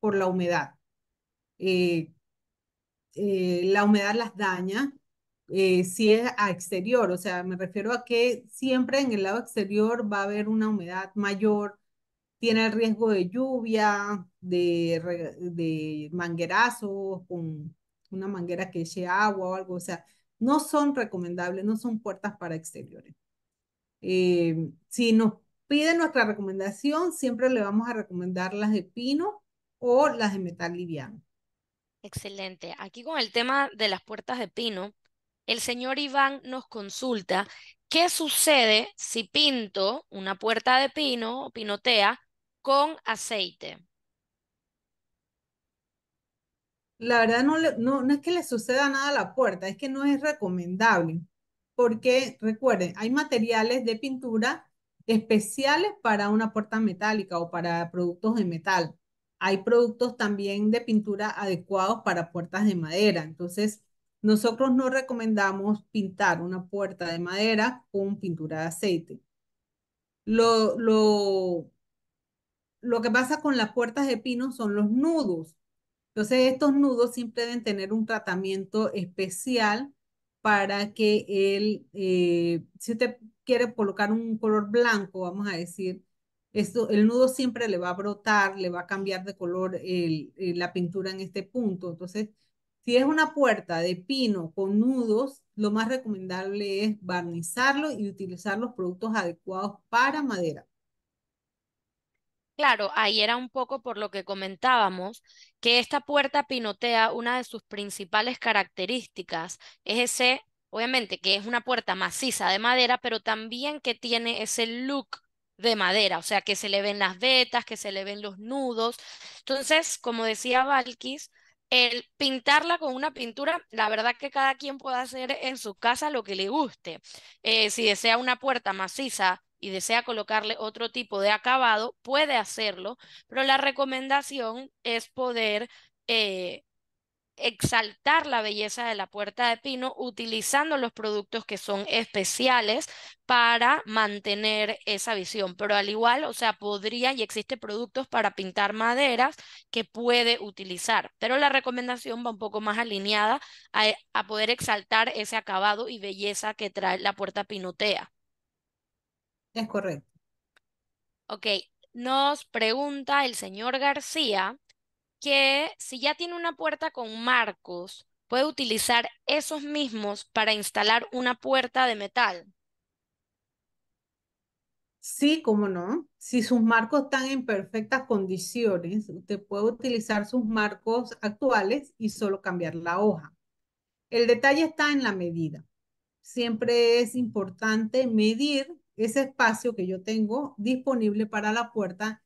por la humedad. Eh, eh, la humedad las daña, eh, si es a exterior, o sea, me refiero a que siempre en el lado exterior va a haber una humedad mayor, tiene el riesgo de lluvia, de, de manguerazos, con una manguera que eche agua o algo, o sea, no son recomendables, no son puertas para exteriores. Eh, si nos pide nuestra recomendación, siempre le vamos a recomendar las de pino o las de metal liviano. Excelente. Aquí con el tema de las puertas de pino, el señor Iván nos consulta, ¿qué sucede si pinto una puerta de pino o pinotea con aceite? La verdad no, no, es que le suceda nada a la puerta, es que no es recomendable, porque recuerden, hay materiales de pintura especiales para una puerta metálica o para productos de metal. Hay productos también de pintura adecuados para puertas de madera. Entonces, nosotros no recomendamos pintar una puerta de madera con pintura de aceite. Lo, lo, lo que pasa con las puertas de pino son los nudos. Entonces, estos nudos siempre deben tener un tratamiento especial para que él, eh, si usted quiere colocar un color blanco, vamos a decir, esto, el nudo siempre le va a brotar, le va a cambiar de color eh, la pintura en este punto. Entonces, si es una puerta de pino con nudos, lo más recomendable es barnizarlo y utilizar los productos adecuados para madera. Claro, ahí era un poco por lo que comentábamos, que esta puerta pinotea, una de sus principales características es ese, obviamente, que es una puerta maciza de madera, pero también que tiene ese look de madera, o sea, que se le ven las vetas, que se le ven los nudos. Entonces, como decía Valkis, el pintarla con una pintura, la verdad que cada quien puede hacer en su casa lo que le guste. Eh, si desea una puerta maciza y desea colocarle otro tipo de acabado, puede hacerlo, pero la recomendación es poder eh, exaltar la belleza de la puerta de pino utilizando los productos que son especiales para mantener esa visión. Pero al igual, o sea, podría y existe productos para pintar maderas que puede utilizar. Pero la recomendación va un poco más alineada a, a poder exaltar ese acabado y belleza que trae la puerta pinotea. Es correcto. Ok, nos pregunta el señor García que si ya tiene una puerta con marcos, puede utilizar esos mismos para instalar una puerta de metal. Sí, cómo no. Si sus marcos están en perfectas condiciones, usted puede utilizar sus marcos actuales y solo cambiar la hoja. El detalle está en la medida. Siempre es importante medir ese espacio que yo tengo disponible para la puerta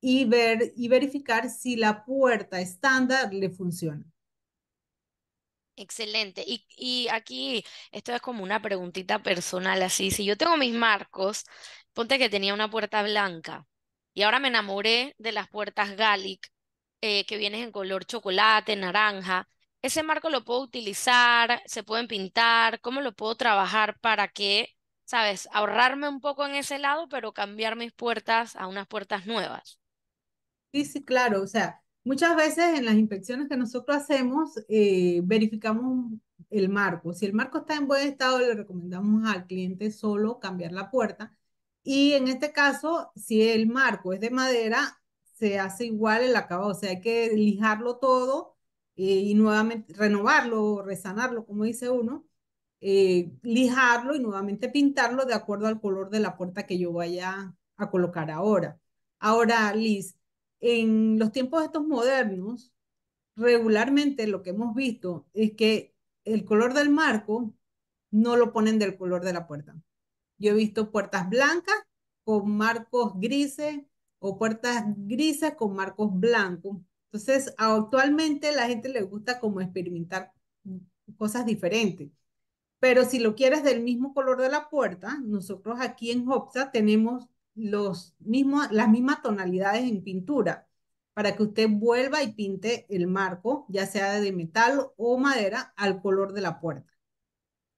y, ver, y verificar si la puerta estándar le funciona. Excelente. Y, aquí, esto es como una preguntita personal, así, si yo tengo mis marcos, ponte que tenía una puerta blanca y ahora me enamoré de las puertas Gallic, eh, que vienen en color chocolate, naranja, ¿ese marco lo puedo utilizar? ¿Se pueden pintar? ¿Cómo lo puedo trabajar para que, sabes, ahorrarme un poco en ese lado, pero cambiar mis puertas a unas puertas nuevas? Sí, sí, claro. O sea, muchas veces en las inspecciones que nosotros hacemos, eh, verificamos el marco. Si el marco está en buen estado, le recomendamos al cliente solo cambiar la puerta. Y en este caso, si el marco es de madera, se hace igual el acabado. O sea, hay que lijarlo todo eh, y nuevamente renovarlo, resanarlo, como dice uno. Eh, lijarlo y nuevamente pintarlo de acuerdo al color de la puerta que yo vaya a colocar ahora. Ahora, Liz, en los tiempos estos modernos, regularmente lo que hemos visto es que el color del marco no lo ponen del color de la puerta. Yo he visto puertas blancas con marcos grises o puertas grises con marcos blancos. Entonces, actualmente la gente le gusta como experimentar cosas diferentes. Pero si lo quieres del mismo color de la puerta, nosotros aquí en Hopsa tenemos los mismos, las mismas tonalidades en pintura para que usted vuelva y pinte el marco, ya sea de metal o madera, al color de la puerta.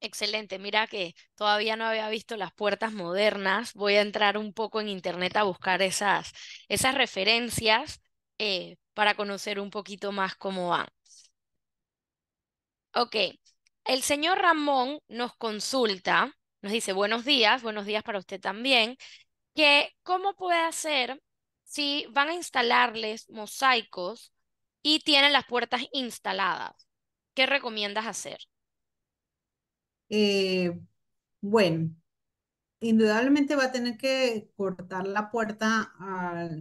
Excelente, mira que todavía no había visto las puertas modernas. Voy a entrar un poco en internet a buscar esas, esas referencias eh, para conocer un poquito más cómo van. Ok, el señor Ramón nos consulta, nos dice buenos días, buenos días para usted también que cómo puede hacer si van a instalarles mosaicos y tienen las puertas instaladas. ¿Qué recomiendas hacer? Eh, bueno, indudablemente va a tener que cortar la puerta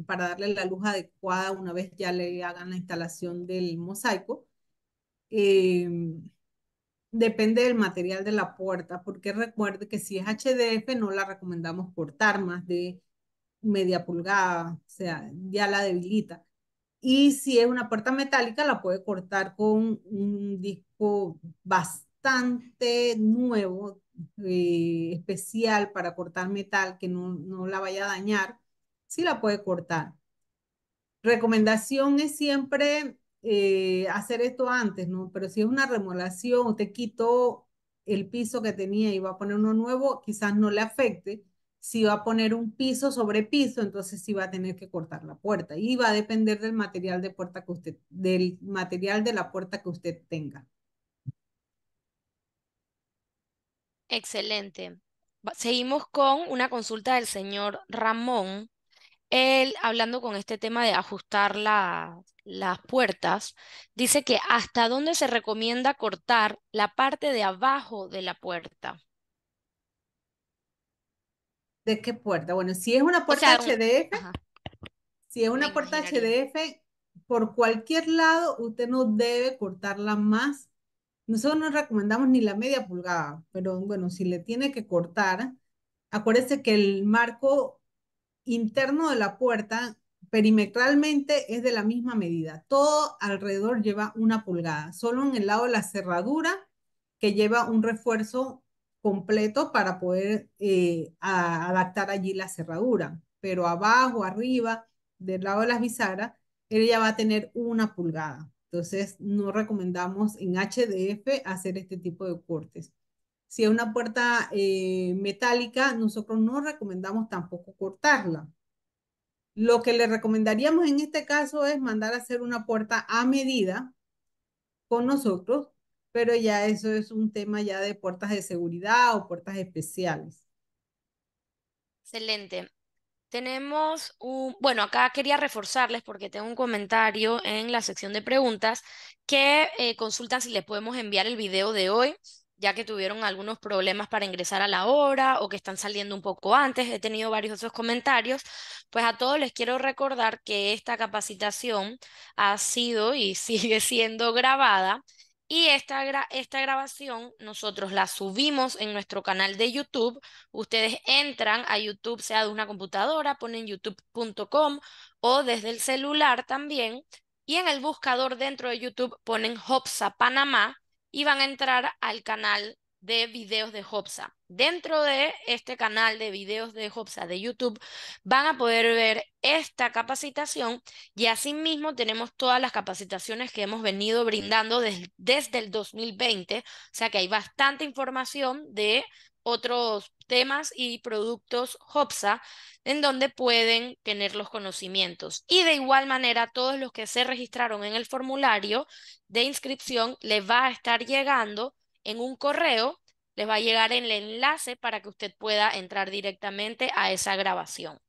para darle la luz adecuada una vez ya le hagan la instalación del mosaico. Eh, depende del material de la puerta, porque recuerde que si es HDF no la recomendamos cortar más de media pulgada, o sea, ya la debilita. Y si es una puerta metálica, la puede cortar con un disco bastante nuevo, eh, especial para cortar metal, que no, no la vaya a dañar, sí la puede cortar. Recomendación es siempre eh, hacer esto antes, ¿no? Pero si es una remolación, usted quitó el piso que tenía y va a poner uno nuevo, quizás no le afecte. Si va a poner un piso sobre piso, entonces sí va a tener que cortar la puerta y va a depender del material de puerta que usted, del material de la puerta que usted tenga. Excelente. Seguimos con una consulta del señor Ramón, él hablando con este tema de ajustar la, las puertas, dice que hasta dónde se recomienda cortar la parte de abajo de la puerta. ¿De qué puerta? Bueno, si es una puerta HDF, si es una puerta HDF, por cualquier lado usted no debe cortarla más. Nosotros no recomendamos ni la media pulgada, pero bueno, si le tiene que cortar, acuérdese que el marco interno de la puerta perimetralmente es de la misma medida. Todo alrededor lleva una pulgada, solo en el lado de la cerradura que lleva un refuerzo completo para poder eh, adaptar allí la cerradura. Pero abajo, arriba, del lado de las bisagras, ella va a tener una pulgada. Entonces, no recomendamos en HDF hacer este tipo de cortes. Si es una puerta eh, metálica, nosotros no recomendamos tampoco cortarla lo que le recomendaríamos en este caso es mandar a hacer una puerta a medida con nosotros, pero ya eso es un tema ya de puertas de seguridad o puertas especiales. Excelente. Tenemos un, bueno, acá quería reforzarles porque tengo un comentario en la sección de preguntas que eh, consultan si les podemos enviar el video de hoy ya que tuvieron algunos problemas para ingresar a la hora o que están saliendo un poco antes. He tenido varios de esos comentarios. Pues a todos les quiero recordar que esta capacitación ha sido y [laughs] sigue siendo grabada. Y esta, esta grabación nosotros la subimos en nuestro canal de YouTube. Ustedes entran a YouTube, sea de una computadora, ponen youtube.com o desde el celular también. Y en el buscador dentro de YouTube ponen Hopsa Panamá y van a entrar al canal de videos de Hopsa. Dentro de este canal de videos de Hopsa de YouTube van a poder ver esta capacitación y asimismo tenemos todas las capacitaciones que hemos venido brindando desde el 2020, o sea que hay bastante información de otros temas y productos HOPSA en donde pueden tener los conocimientos. Y de igual manera, todos los que se registraron en el formulario de inscripción les va a estar llegando en un correo, les va a llegar en el enlace para que usted pueda entrar directamente a esa grabación.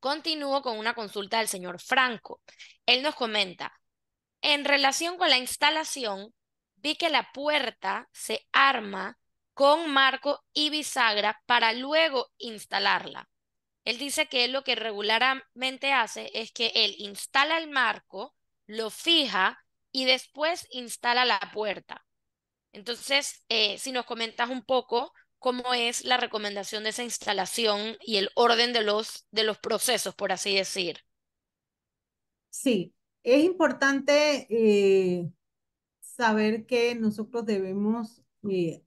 Continúo con una consulta del señor Franco. Él nos comenta, en relación con la instalación, vi que la puerta se arma con marco y bisagra para luego instalarla. Él dice que lo que regularmente hace es que él instala el marco, lo fija y después instala la puerta. Entonces, eh, si nos comentas un poco cómo es la recomendación de esa instalación y el orden de los, de los procesos, por así decir. Sí, es importante eh, saber que nosotros debemos eh,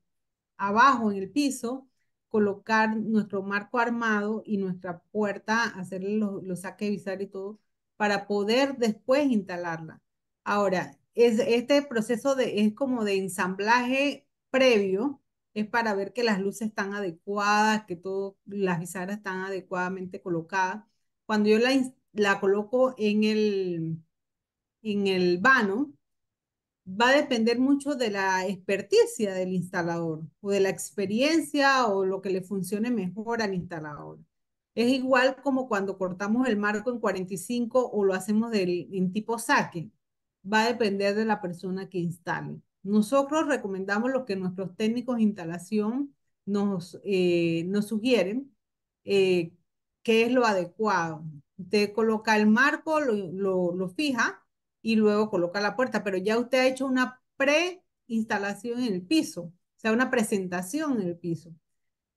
abajo en el piso, colocar nuestro marco armado y nuestra puerta, hacer los, los saques visar y todo, para poder después instalarla. Ahora, es, este proceso de, es como de ensamblaje previo, es para ver que las luces están adecuadas, que todo las visaras están adecuadamente colocadas. Cuando yo la, la coloco en el, en el vano, va a depender mucho de la experticia del instalador o de la experiencia o lo que le funcione mejor al instalador. Es igual como cuando cortamos el marco en 45 o lo hacemos del, en tipo saque. Va a depender de la persona que instale. Nosotros recomendamos lo que nuestros técnicos de instalación nos, eh, nos sugieren, eh, que es lo adecuado. Usted coloca el marco, lo, lo fija y luego coloca la puerta, pero ya usted ha hecho una pre-instalación en el piso, o sea, una presentación en el piso,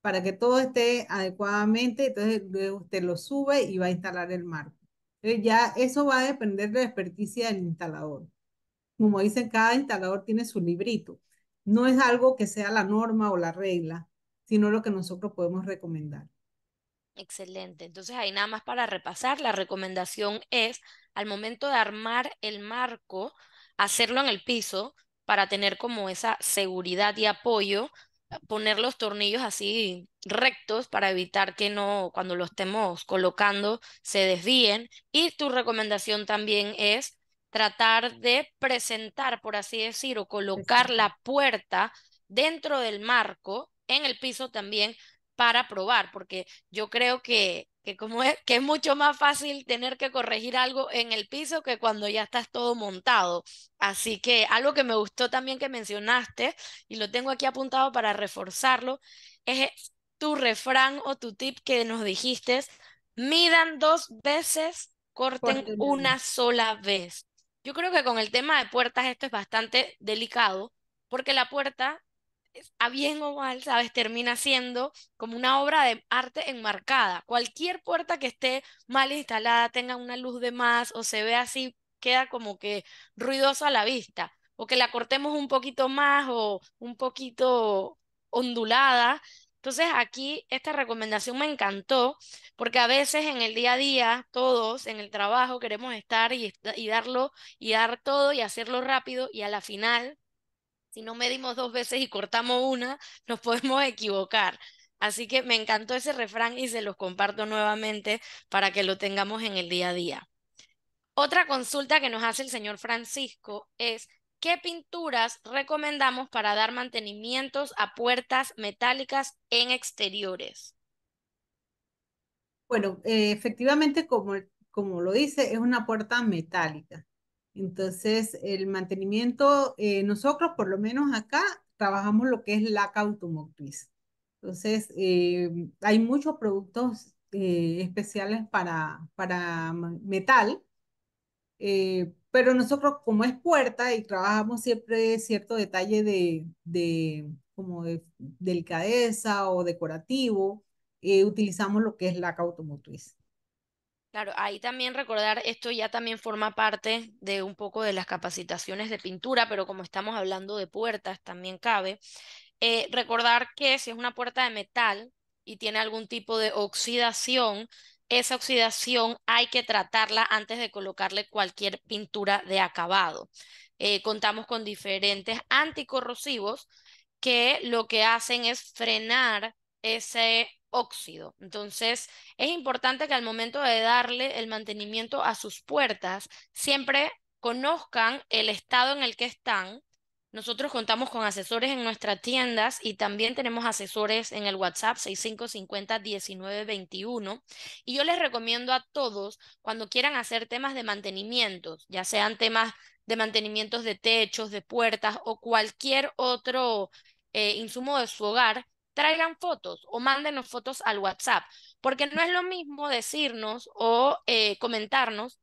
para que todo esté adecuadamente, entonces usted lo sube y va a instalar el marco. Entonces ya eso va a depender de la experticia del instalador. Como dicen, cada instalador tiene su librito. No es algo que sea la norma o la regla, sino lo que nosotros podemos recomendar. Excelente. Entonces ahí nada más para repasar, la recomendación es al momento de armar el marco, hacerlo en el piso para tener como esa seguridad y apoyo, eh, poner los tornillos así rectos para evitar que no, cuando lo estemos colocando, se desvíen. Y tu recomendación también es tratar de presentar, por así decir, o colocar la puerta dentro del marco, en el piso también, para probar, porque yo creo que que como es, que es mucho más fácil tener que corregir algo en el piso que cuando ya estás todo montado. Así que algo que me gustó también que mencionaste, y lo tengo aquí apuntado para reforzarlo, es tu refrán o tu tip que nos dijiste, midan dos veces, corten Corten. una sola vez. Yo creo que con el tema de puertas esto es bastante delicado, porque la puerta a bien o mal, ¿sabes? Termina siendo como una obra de arte enmarcada. Cualquier puerta que esté mal instalada, tenga una luz de más o se ve así, queda como que ruidosa a la vista. O que la cortemos un poquito más o un poquito ondulada. Entonces aquí esta recomendación me encantó porque a veces en el día a día, todos en el trabajo queremos estar y darlo y dar todo y hacerlo rápido y a la final si no medimos dos veces y cortamos una, nos podemos [laughs] equivocar. Así que me encantó ese refrán y se los comparto nuevamente para que lo tengamos en el día a día. Otra consulta que nos hace el señor Francisco es, ¿qué pinturas recomendamos para dar mantenimientos a puertas metálicas en exteriores? Bueno, eh, efectivamente, como, como lo dice, es una puerta metálica. Entonces, el mantenimiento, eh, nosotros por lo menos acá trabajamos lo que es laca automotriz. Entonces, eh, hay muchos productos eh, especiales para, para metal, pero nosotros como es puerta y trabajamos siempre cierto detalle de, como de delicadeza o decorativo, utilizamos lo que es laca automotriz. Claro, ahí también recordar, esto ya también forma parte de un poco de las capacitaciones de pintura, pero como estamos hablando de puertas, también cabe. Eh, recordar que si es una puerta de metal y tiene algún tipo de oxidación, esa oxidación hay que tratarla antes de colocarle cualquier pintura de acabado. Eh, contamos con diferentes anticorrosivos que lo que hacen es frenar ese óxido. Entonces, es importante que al momento de darle el mantenimiento a sus puertas, siempre conozcan el estado en el que están. Nosotros contamos con asesores en nuestras tiendas y también tenemos asesores en el WhatsApp 6550-1921. Y yo les recomiendo a todos, cuando quieran hacer temas de mantenimiento, ya sean temas de mantenimientos de techos, de puertas o cualquier otro eh, insumo de su hogar, traigan fotos o mándenos fotos al WhatsApp, porque no es lo mismo decirnos o eh, comentarnos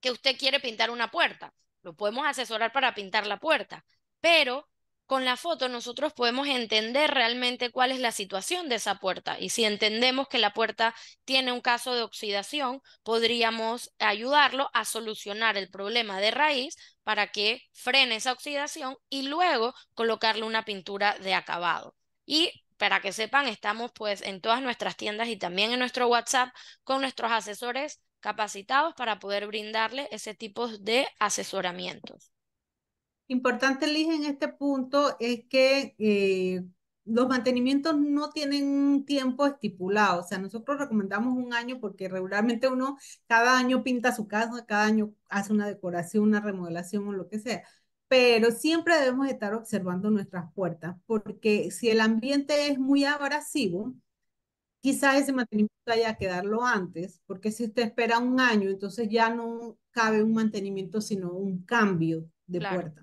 que usted quiere pintar una puerta. Lo podemos asesorar para pintar la puerta, pero con la foto nosotros podemos entender realmente cuál es la situación de esa puerta y si entendemos que la puerta tiene un caso de oxidación, podríamos ayudarlo a solucionar el problema de raíz para que frene esa oxidación y luego colocarle una pintura de acabado. Y para que sepan, estamos pues en todas nuestras tiendas y también en nuestro WhatsApp con nuestros asesores capacitados para poder brindarle ese tipo de asesoramientos. Importante, Liz, en este punto es que eh, los mantenimientos no tienen un tiempo estipulado. O sea, nosotros recomendamos un año porque regularmente uno cada año pinta su casa, cada año hace una decoración, una remodelación o lo que sea pero siempre debemos estar observando nuestras puertas, porque si el ambiente es muy abrasivo, quizás ese mantenimiento haya que darlo antes, porque si usted espera un año, entonces ya no cabe un mantenimiento, sino un cambio de puerta.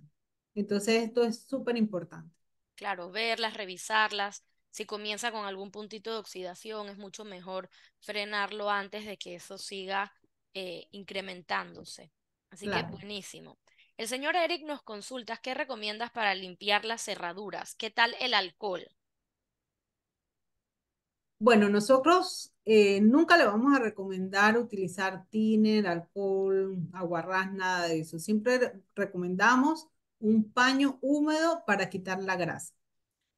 Entonces esto es súper importante. Claro, verlas, revisarlas. Si comienza con algún puntito de oxidación, es mucho mejor frenarlo antes de que eso siga eh, incrementándose. Así que que buenísimo. El señor Eric nos consulta, ¿qué recomiendas para limpiar las cerraduras? ¿Qué tal el alcohol? Bueno, nosotros eh, nunca le vamos a recomendar utilizar tiner, alcohol, aguarrás, nada de eso. Siempre recomendamos un paño húmedo para quitar la grasa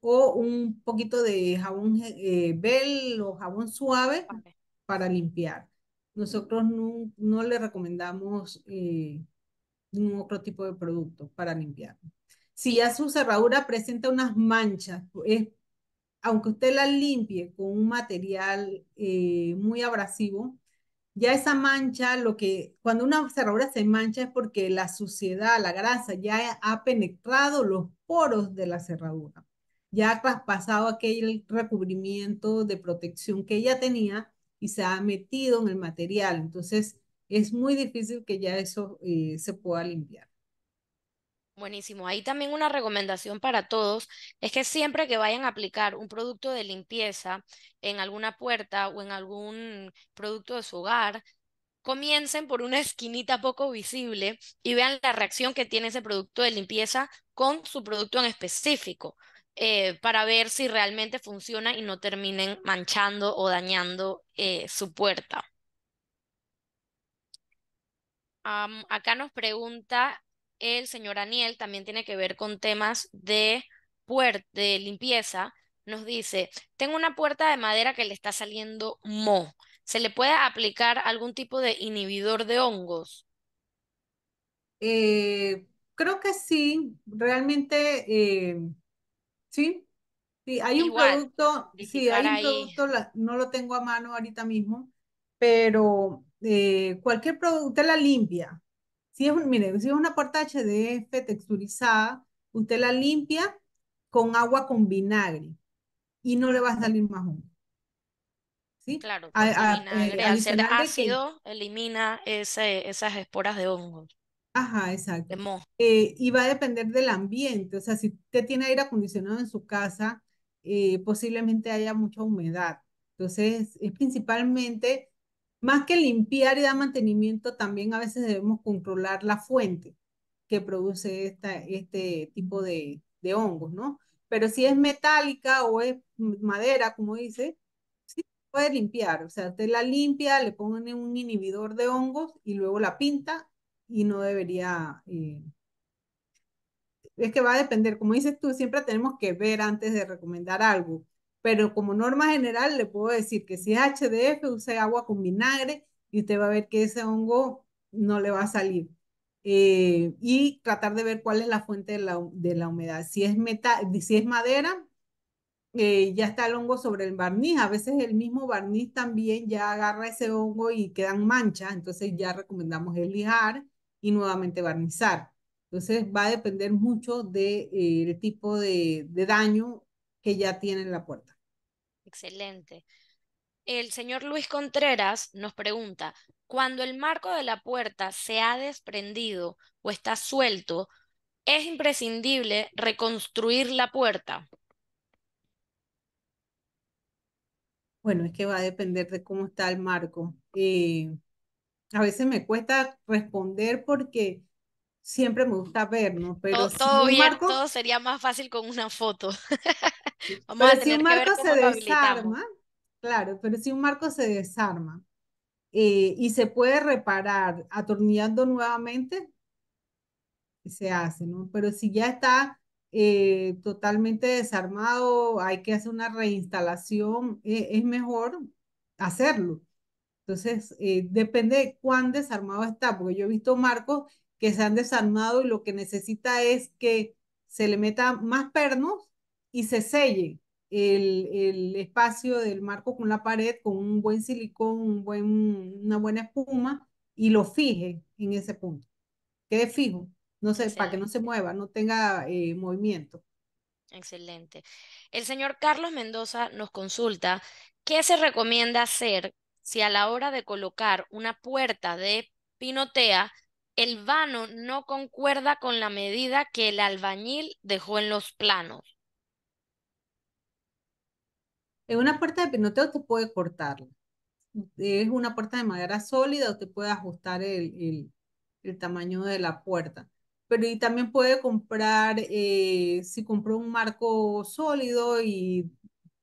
o un poquito de jabón vel eh, o jabón suave para limpiar. Nosotros no, le recomendamos eh, ningún otro tipo de producto para limpiar. Si ya su cerradura presenta unas manchas, es, aunque usted la limpie con un material eh, muy abrasivo, ya esa mancha, lo que cuando una cerradura se mancha es porque la suciedad, la grasa ya ha penetrado los poros de la cerradura, ya ha traspasado aquel recubrimiento de protección que ella tenía y se ha metido en el material. Entonces, es muy difícil que ya eso eh, se pueda limpiar. Buenísimo. Ahí también una recomendación para todos es que siempre que vayan a aplicar un producto de limpieza en alguna puerta o en algún producto de su hogar, comiencen por una [laughs] esquinita poco visible y vean la reacción que tiene ese producto de limpieza con su producto en específico. Eh, para ver si realmente funciona y no terminen manchando o dañando eh, su puerta acá nos pregunta el señor Aniel, también tiene que ver con temas de, de limpieza. Nos dice, tengo una puerta de madera que le está saliendo mo. ¿Se le puede aplicar algún tipo de inhibidor de hongos? Eh, creo que sí, realmente eh, sí. sí. hay un producto, sí, hay un producto, no lo tengo a mano ahorita mismo, pero eh, cualquier producto, usted la limpia. Si es, mire, si es una puerta HDF texturizada, usted la limpia con agua con vinagre y no le va a salir más humo. ¿Sí? Claro, eh, vinagre, al ser ácido, elimina esas esporas de hongo. Ajá, exacto. Eh, y va a depender del ambiente. O sea, si usted tiene aire acondicionado en su casa, posiblemente haya mucha humedad. Entonces, es principalmente más que limpiar y dar mantenimiento, también a veces debemos controlar la fuente que produce esta, este tipo de, hongos, ¿no? Pero si es metálica o es madera, como dice, sí puede limpiar. O sea, usted la limpia, le pone un inhibidor de hongos y luego la pinta y no debería... Eh, es que va a depender, como dices tú, siempre tenemos que ver antes de recomendar algo. Pero como norma general le puedo decir que si es HDF, use agua con vinagre y usted va a ver que ese hongo no le va a salir. Eh, y tratar de ver cuál es la fuente de la, humedad. Si es, si es madera, eh, ya está el hongo sobre el barniz. A veces el mismo barniz también ya agarra ese hongo y quedan manchas, entonces ya recomendamos el lijar y nuevamente barnizar. Entonces va a depender mucho del eh, tipo de, daño que ya tiene la puerta. Excelente. El señor Luis Contreras nos pregunta, cuando el marco de la puerta se ha desprendido o está suelto, ¿es imprescindible reconstruir la puerta? Bueno, es que va a depender de cómo está el marco. Eh, a veces me cuesta responder porque siempre me gusta vernos, pero todo, si marco, sería más fácil con una foto. [laughs] si un marco se desarma, claro, pero si un marco se desarma eh, y se puede reparar atornillando nuevamente, se hace, ¿no? Pero si ya está eh, totalmente desarmado, hay que hacer una reinstalación, eh, es mejor hacerlo. Entonces, depende de cuán desarmado está, porque yo he visto marcos que se han desarmado y lo que necesita es que se le metan más pernos y se selle el, espacio del marco con la pared con un buen silicón, un buen, una buena espuma y lo fije en ese punto. Quede fijo, no sé, para que no se mueva, no tenga eh, movimiento. Excelente. El señor Carlos Mendoza nos consulta, ¿qué se recomienda hacer si a la hora de colocar una puerta de pinotea el vano no concuerda con la medida que el albañil dejó en los planos. En una puerta de pinoteo usted puede cortarla. Es una puerta de madera sólida, usted puede ajustar el, tamaño de la puerta. Pero y también puede comprar, eh, si compró un marco sólido y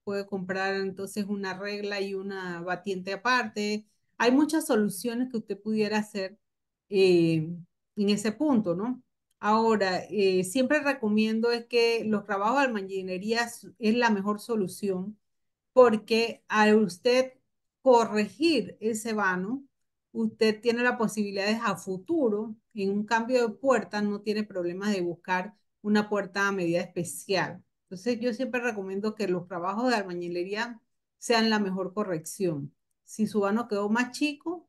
puede comprar entonces una regla y una batiente aparte. Hay muchas soluciones que usted pudiera hacer eh, en ese punto, ¿no? Ahora, eh, siempre recomiendo es que los trabajos de albañilería es la mejor solución porque al usted corregir ese vano, usted tiene las posibilidades a futuro, en un cambio de puerta no tiene problemas de buscar una puerta a medida especial. Entonces yo siempre recomiendo que los trabajos de albañilería sean la mejor corrección. Si su vano quedó más chico,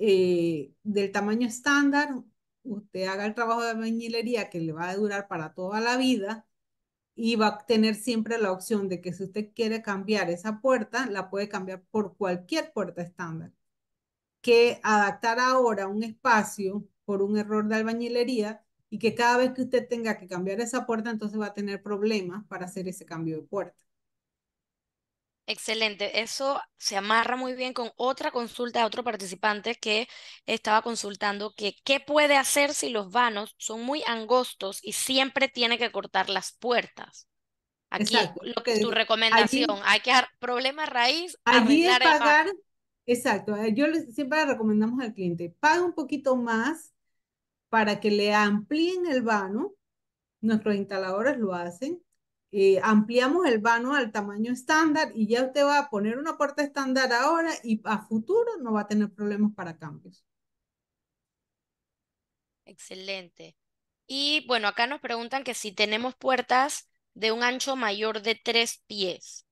eh, del tamaño estándar, usted haga el trabajo de albañilería que le va a durar para toda la vida y va a tener siempre la opción de que si usted quiere cambiar esa puerta, la puede cambiar por cualquier puerta estándar. Que adaptar ahora un espacio por un error de albañilería y que cada vez que usted tenga que cambiar esa puerta, entonces va a tener problemas para hacer ese cambio de puerta. Excelente, eso se amarra muy bien con otra consulta de otro participante que estaba consultando que qué puede hacer si los vanos son muy angostos y siempre tiene que cortar las puertas. Aquí lo que es tu recomendación, hay que dar problema raíz. Allí es pagar, exacto, eh, yo siempre recomendamos al cliente, paga un poquito más para que le amplíen el vano, nuestros instaladores lo hacen, eh, ampliamos el vano al tamaño estándar y ya usted va a poner una puerta estándar ahora y a futuro no va a tener problemas para cambios. Excelente. Y bueno, acá nos preguntan que si tenemos puertas de un ancho mayor de tres pies.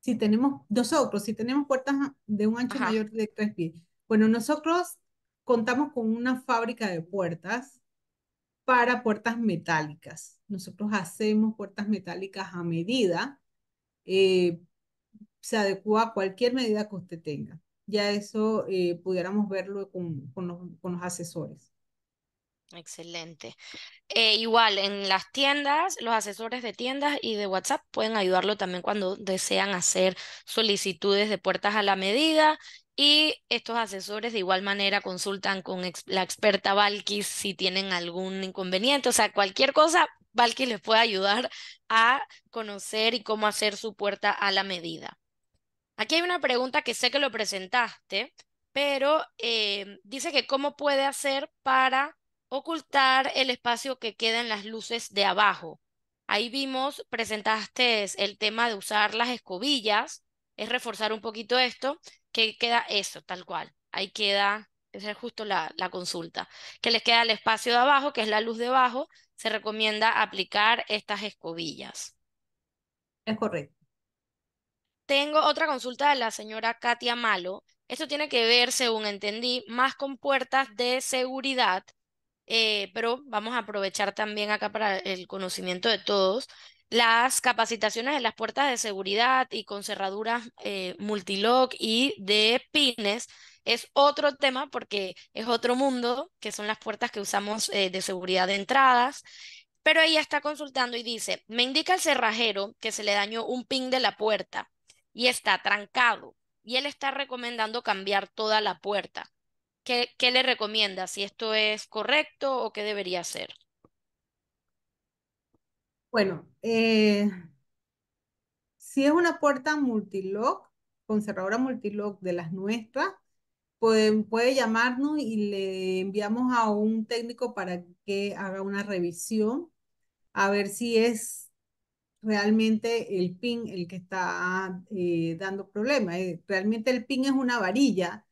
Si tenemos, nosotros, si tenemos puertas de un ancho mayor de tres pies. Bueno, nosotros contamos con una fábrica de puertas para puertas metálicas. Nosotros hacemos puertas metálicas a medida, eh, se adecua a cualquier medida que usted tenga. Ya eso eh, pudiéramos verlo con, los, asesores. Excelente. Eh, igual en las tiendas, los asesores de tiendas y de WhatsApp pueden ayudarlo también cuando desean hacer solicitudes de puertas a la medida y estos asesores de igual manera consultan con la experta Valky si tienen algún inconveniente, o sea, cualquier cosa, Valky les puede ayudar a conocer y cómo hacer su puerta a la medida. Aquí hay una pregunta que sé que lo presentaste, pero eh, dice que cómo puede hacer para ocultar el espacio que queda en las luces de abajo. Ahí vimos, presentaste el tema de usar las escobillas, es reforzar un poquito esto, que queda eso, tal cual. Ahí queda, esa es justo la, consulta. Que les queda el espacio de abajo, que es la luz de abajo, se recomienda aplicar estas escobillas. Es correcto. Tengo otra consulta de la señora Katia Malo. Esto tiene que ver, según entendí, más con puertas de seguridad, eh, pero vamos a aprovechar también acá para el conocimiento de todos las capacitaciones de las puertas de seguridad y con cerraduras eh, multilock y de pines es otro tema porque es otro mundo, que son las puertas que usamos eh, de seguridad de entradas. Pero ella está consultando y dice, me indica el cerrajero que se le dañó un pin de la puerta y está trancado. Y él está recomendando cambiar toda la puerta. ¿Qué, qué le recomienda? Si esto es correcto o qué debería hacer. Bueno, eh, si es una puerta multilock, con cerradura multilock de las nuestras, puede, llamarnos y le enviamos a un técnico para que haga una revisión, a ver si es realmente el pin el que está eh, dando problemas. Eh, realmente el pin es una varilla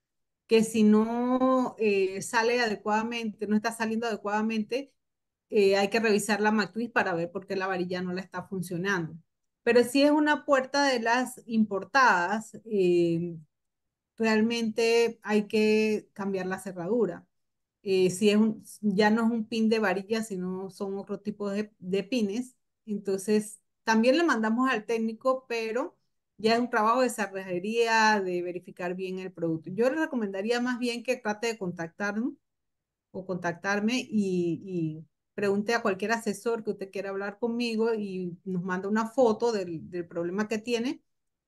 que si no sale adecuadamente, no está saliendo adecuadamente, eh, hay que revisar la matriz para ver por qué la varilla no la está funcionando. Pero si es una puerta de las importadas, eh, realmente hay que cambiar la cerradura. Eh, si es ya no es un pin de varilla, sino son otro tipo de, pines. Entonces, también le mandamos al técnico, pero ya es un trabajo de cerrajería, de verificar bien el producto. Yo le recomendaría más bien que trate de contactarnos o contactarme y, y pregunte a cualquier asesor que usted quiera hablar conmigo y nos manda una foto del, problema que tiene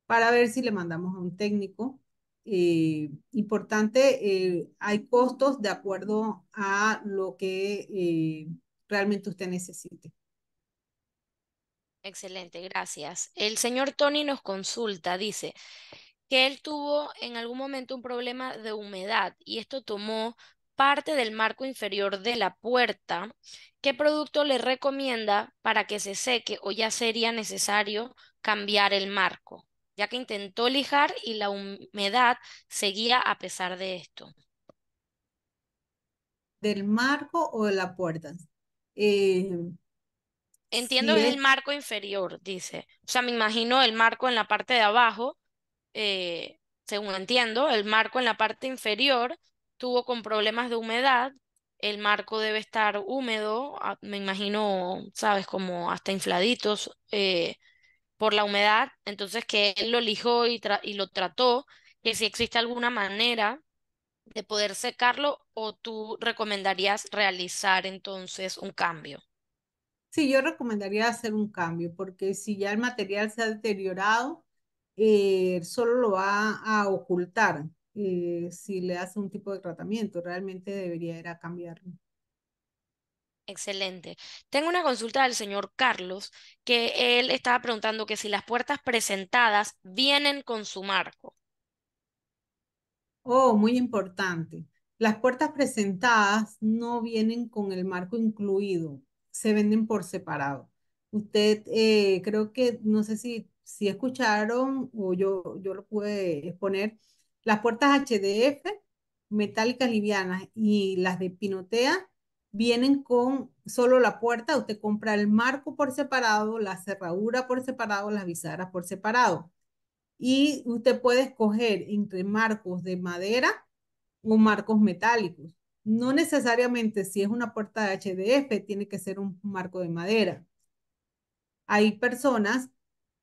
para ver si le mandamos a un técnico. Eh, importante, eh, hay costos de acuerdo a lo que eh, realmente usted necesite. Excelente, gracias. El señor Tony nos consulta, dice que él tuvo en algún momento un problema de humedad y esto tomó parte del marco inferior de la puerta, ¿qué producto le recomienda para que se seque o ya sería necesario cambiar el marco? Ya que intentó lijar y la humedad seguía a pesar de esto. ¿Del marco o de la puerta? Eh, entiendo que es... el marco inferior, dice. O sea, me imagino el marco en la parte de abajo, eh, según entiendo, el marco en la parte inferior tuvo con problemas de humedad, el marco debe estar húmedo, ah, me imagino, sabes, como hasta infladitos eh, por la humedad, entonces que él lo lijó y, lo trató, que si existe alguna manera de poder secarlo o tú recomendarías realizar entonces un cambio. Sí, yo recomendaría hacer un cambio porque si ya el material se ha deteriorado, eh, solo lo va a ocultar. Eh, si le hace un tipo de tratamiento. Realmente debería ir a cambiarlo. Excelente. Tengo una consulta del señor Carlos, que él estaba preguntando que si las puertas presentadas vienen con su marco. Oh, muy importante. Las puertas presentadas no vienen con el marco incluido, se venden por separado. Usted, eh, creo que, no sé si, si escucharon o yo, yo lo pude exponer, las puertas HDF, metálicas livianas y las de pinotea vienen con solo la puerta. Usted compra el marco por separado, la cerradura por separado, las bisagras por separado. Y usted puede escoger entre marcos de madera o marcos metálicos. No necesariamente si es una puerta de HDF, tiene que ser un marco de madera. Hay personas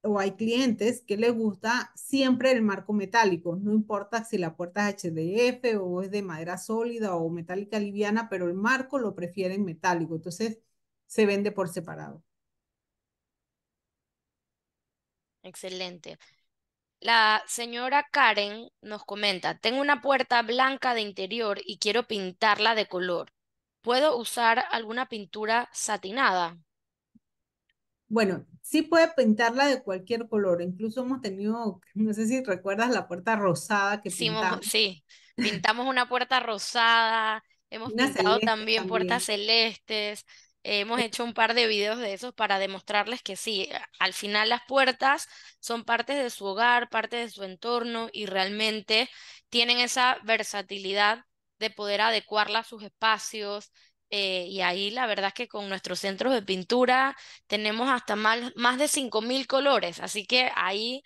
o hay clientes que les gusta siempre el marco metálico, no importa si la puerta es HDF o es de madera sólida o metálica liviana, pero el marco lo prefieren metálico, entonces se vende por separado. Excelente. La señora Karen nos comenta, tengo una puerta blanca de interior y quiero pintarla de color. ¿Puedo usar alguna pintura satinada? bueno, sí puede pintarla de cualquier color. Incluso hemos tenido, [laughs] no sé si recuerdas la puerta rosada que sí, pintamos. Sí, pintamos una puerta rosada, hemos pintado también, puertas celestes. Eh, hemos eh hecho un par de videos de esos para demostrarles que sí, al final las puertas son partes de su hogar, parte de su entorno y realmente tienen esa versatilidad de poder adecuarla a sus espacios, eh, y ahí la verdad es que con nuestros centros de pintura tenemos hasta más de 5.000 colores, así que ahí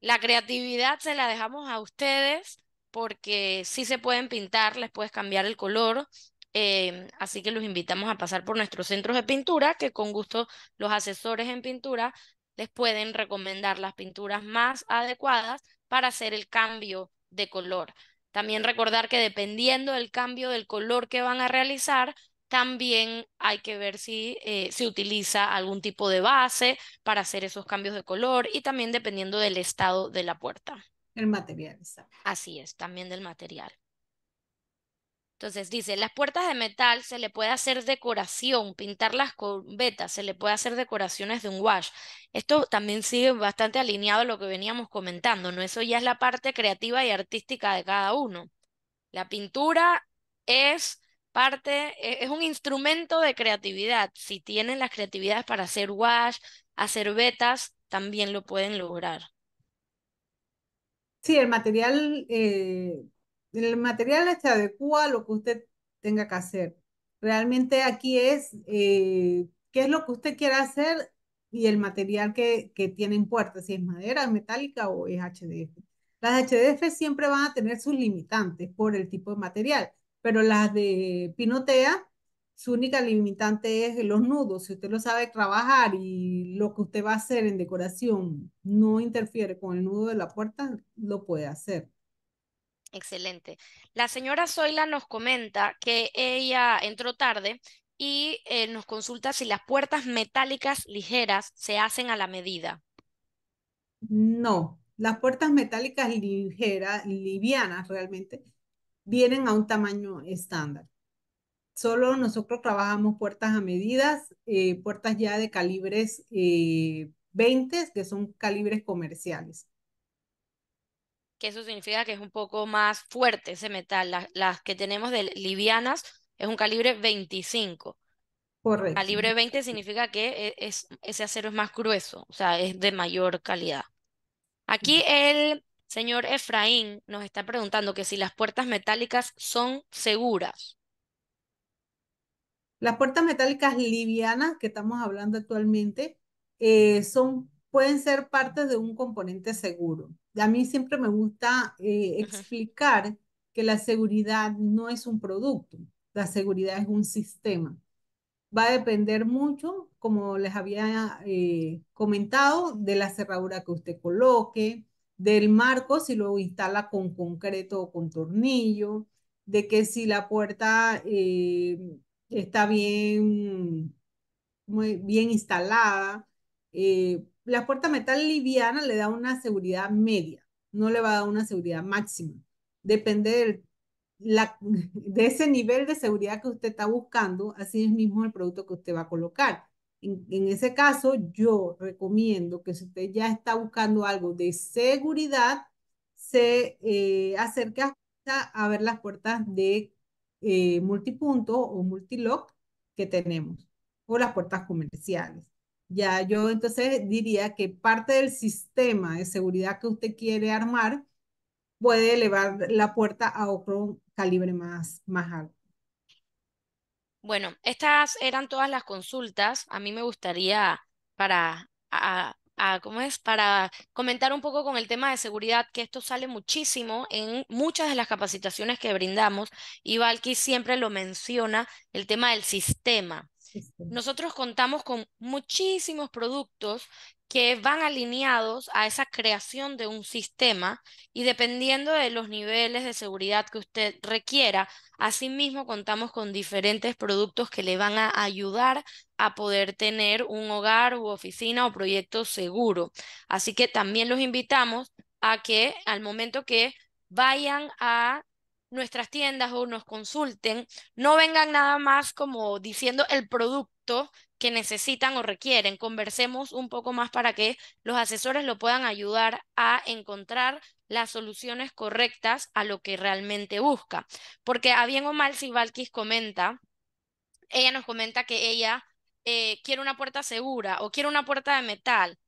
la creatividad se la dejamos a ustedes porque sí se pueden pintar, les puedes cambiar el color, eh, así que los invitamos a pasar por nuestros centros de pintura, que con gusto los asesores en pintura les pueden recomendar las pinturas más adecuadas para hacer el cambio de color. También recordar que dependiendo del cambio del color que van a realizar, también hay que ver si eh, se utiliza algún tipo de base para hacer esos cambios de color y también dependiendo del estado de la puerta. El material, Así es, también del material. Entonces dice, las puertas de metal se le puede hacer decoración, pintarlas con vetas, se le puede hacer decoraciones de un wash. Esto también sigue bastante alineado a lo que veníamos comentando, ¿no? Eso ya es la parte creativa y artística de cada uno. La pintura es parte, e, es un instrumento de creatividad. Si tienen las creatividades para hacer wash, hacer betas, también lo pueden lograr. Sí, el material, eh, el material se adecua a lo que usted tenga que hacer. Realmente aquí es eh, qué es lo que usted quiera hacer y el material que, que tiene en puerta, si es madera, metálica o es HDF. Las HDF siempre van a tener sus limitantes por el tipo de material pero las de Pinotea, su única limitante es los nudos. Si usted lo sabe trabajar y lo que usted va a hacer en decoración no interfiere con el nudo de la puerta, lo puede hacer. Excelente. La señora Zoila nos comenta que ella entró tarde y eh, nos consulta si las puertas metálicas ligeras se hacen a la medida. No, las puertas metálicas ligeras, livianas realmente, vienen a un tamaño estándar. Solo nosotros trabajamos puertas a medidas, eh, puertas ya de calibres 20, eh, que son calibres comerciales. Que eso significa que es un poco más fuerte ese metal. las, que tenemos de livianas es un calibre 25. Correcto. Calibre 20 significa que e, es, ese acero es más grueso, o sea, es de mayor calidad. Aquí el Señor Efraín nos está preguntando que si las puertas metálicas son seguras. Las puertas metálicas livianas que estamos hablando actualmente eh, son, pueden ser parte de un componente seguro. A mí siempre me gusta eh, explicar que la seguridad no es un producto, la seguridad es un sistema. Va a depender mucho, como les había eh, comentado, de la cerradura que usted coloque, del marco si lo instala con concreto o con tornillo, de que si la puerta eh, está bien, muy bien instalada. Eh, la puerta metal liviana le da una seguridad media, no le va a dar una seguridad máxima. Depende [laughs] de ese nivel de seguridad que usted está buscando, así es mismo el producto que usted va a colocar. En, ese caso, yo recomiendo que si usted ya está buscando algo de seguridad, se eh, acerque a ver las puertas de eh, multipunto o multilock que tenemos o las puertas comerciales. Ya yo entonces diría que parte del sistema de seguridad que usted quiere armar puede elevar la puerta a otro calibre más, más alto. Bueno, estas eran todas las consultas. A mí me gustaría para, a, ¿cómo es? para comentar un poco con el tema de seguridad, que esto sale muchísimo en muchas de las capacitaciones que brindamos y Valky siempre lo menciona, el tema del sistema. Nosotros contamos con muchísimos productos que van alineados a esa creación de un sistema y dependiendo de los niveles de seguridad que usted requiera, asimismo contamos con diferentes productos que le van a ayudar a poder tener un hogar u oficina o proyecto seguro. Así que también los invitamos a que al momento que vayan a nuestras tiendas o nos consulten, no vengan nada más como diciendo el producto que necesitan o requieren. Conversemos un poco más para que los asesores lo puedan ayudar a encontrar las soluciones correctas a lo que realmente busca. Porque a bien o mal, si Valkis comenta, ella nos comenta que ella eh, quiere una puerta segura o quiere una puerta de metal,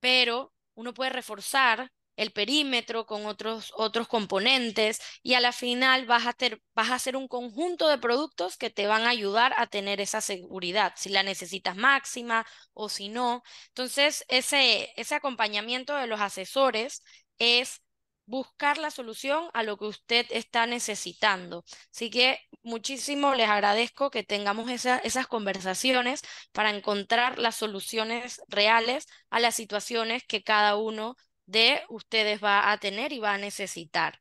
pero uno puede reforzar el perímetro, con otros, otros componentes y a la final vas a, vas a hacer un conjunto de productos que te van a ayudar a tener esa seguridad, si la necesitas máxima o si no. Entonces, ese, ese acompañamiento de los asesores es buscar la solución a lo que usted está necesitando. Así que muchísimo les agradezco que tengamos esas conversaciones para encontrar las soluciones reales a las situaciones que cada uno de ustedes va a tener y va a necesitar.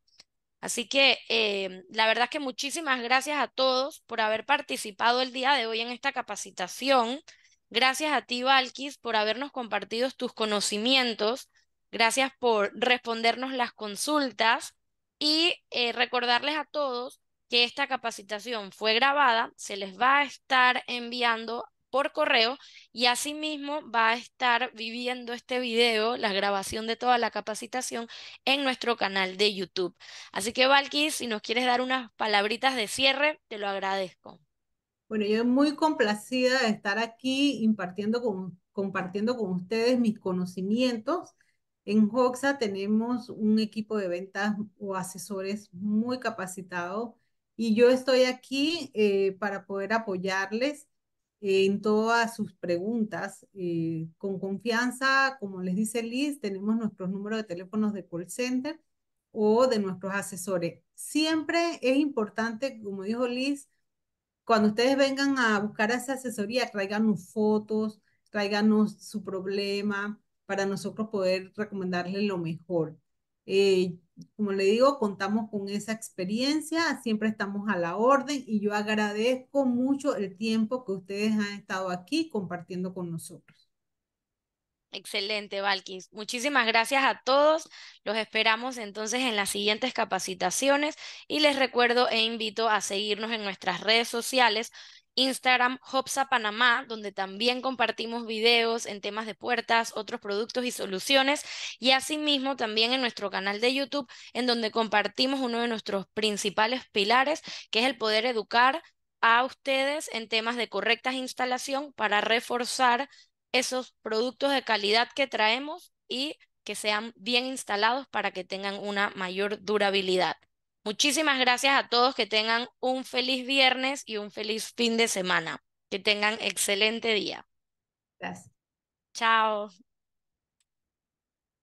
Así que em, la verdad es que muchísimas gracias a todos por haber participado el día de hoy en esta capacitación. Gracias a ti, Valkis, por habernos compartido tus conocimientos. Gracias por respondernos las consultas y eh, recordarles a todos que esta capacitación fue grabada, se les va a estar enviando por correo y asimismo va a estar viviendo este video, la grabación de toda la capacitación en nuestro canal de YouTube. Así que Valky, si nos quieres dar unas palabritas de cierre, te lo agradezco. Bueno, yo muy complacida de estar aquí impartiendo con, compartiendo con ustedes mis conocimientos. En Hoxa tenemos un equipo de ventas o asesores muy capacitado y yo estoy aquí eh, para poder apoyarles en todas sus preguntas. Eh, con confianza, como les dice Liz, tenemos nuestros números de teléfonos de call center o de nuestros asesores. Siempre es importante, como dijo Liz, cuando ustedes vengan a buscar esa asesoría, tráiganos fotos, tráiganos su problema para nosotros poder recomendarles lo mejor. Eh, como le digo, contamos con esa experiencia, siempre estamos a la orden y yo agradezco mucho el tiempo que ustedes han estado aquí compartiendo con nosotros. Excelente, Valky, Muchísimas gracias a todos. Los esperamos entonces en las siguientes capacitaciones y les recuerdo e invito a seguirnos en nuestras redes sociales Instagram Hopsa Panamá, donde también compartimos videos en temas de puertas, otros productos y soluciones, y asimismo también en nuestro canal de YouTube, en donde compartimos uno de nuestros principales pilares, que es el poder educar a ustedes en temas de correcta instalación para reforzar esos productos de calidad que traemos y que sean bien instalados para que tengan una mayor durabilidad. Muchísimas gracias a todos, que tengan un feliz viernes y un feliz fin de semana. Que tengan excelente día. Gracias. Chao.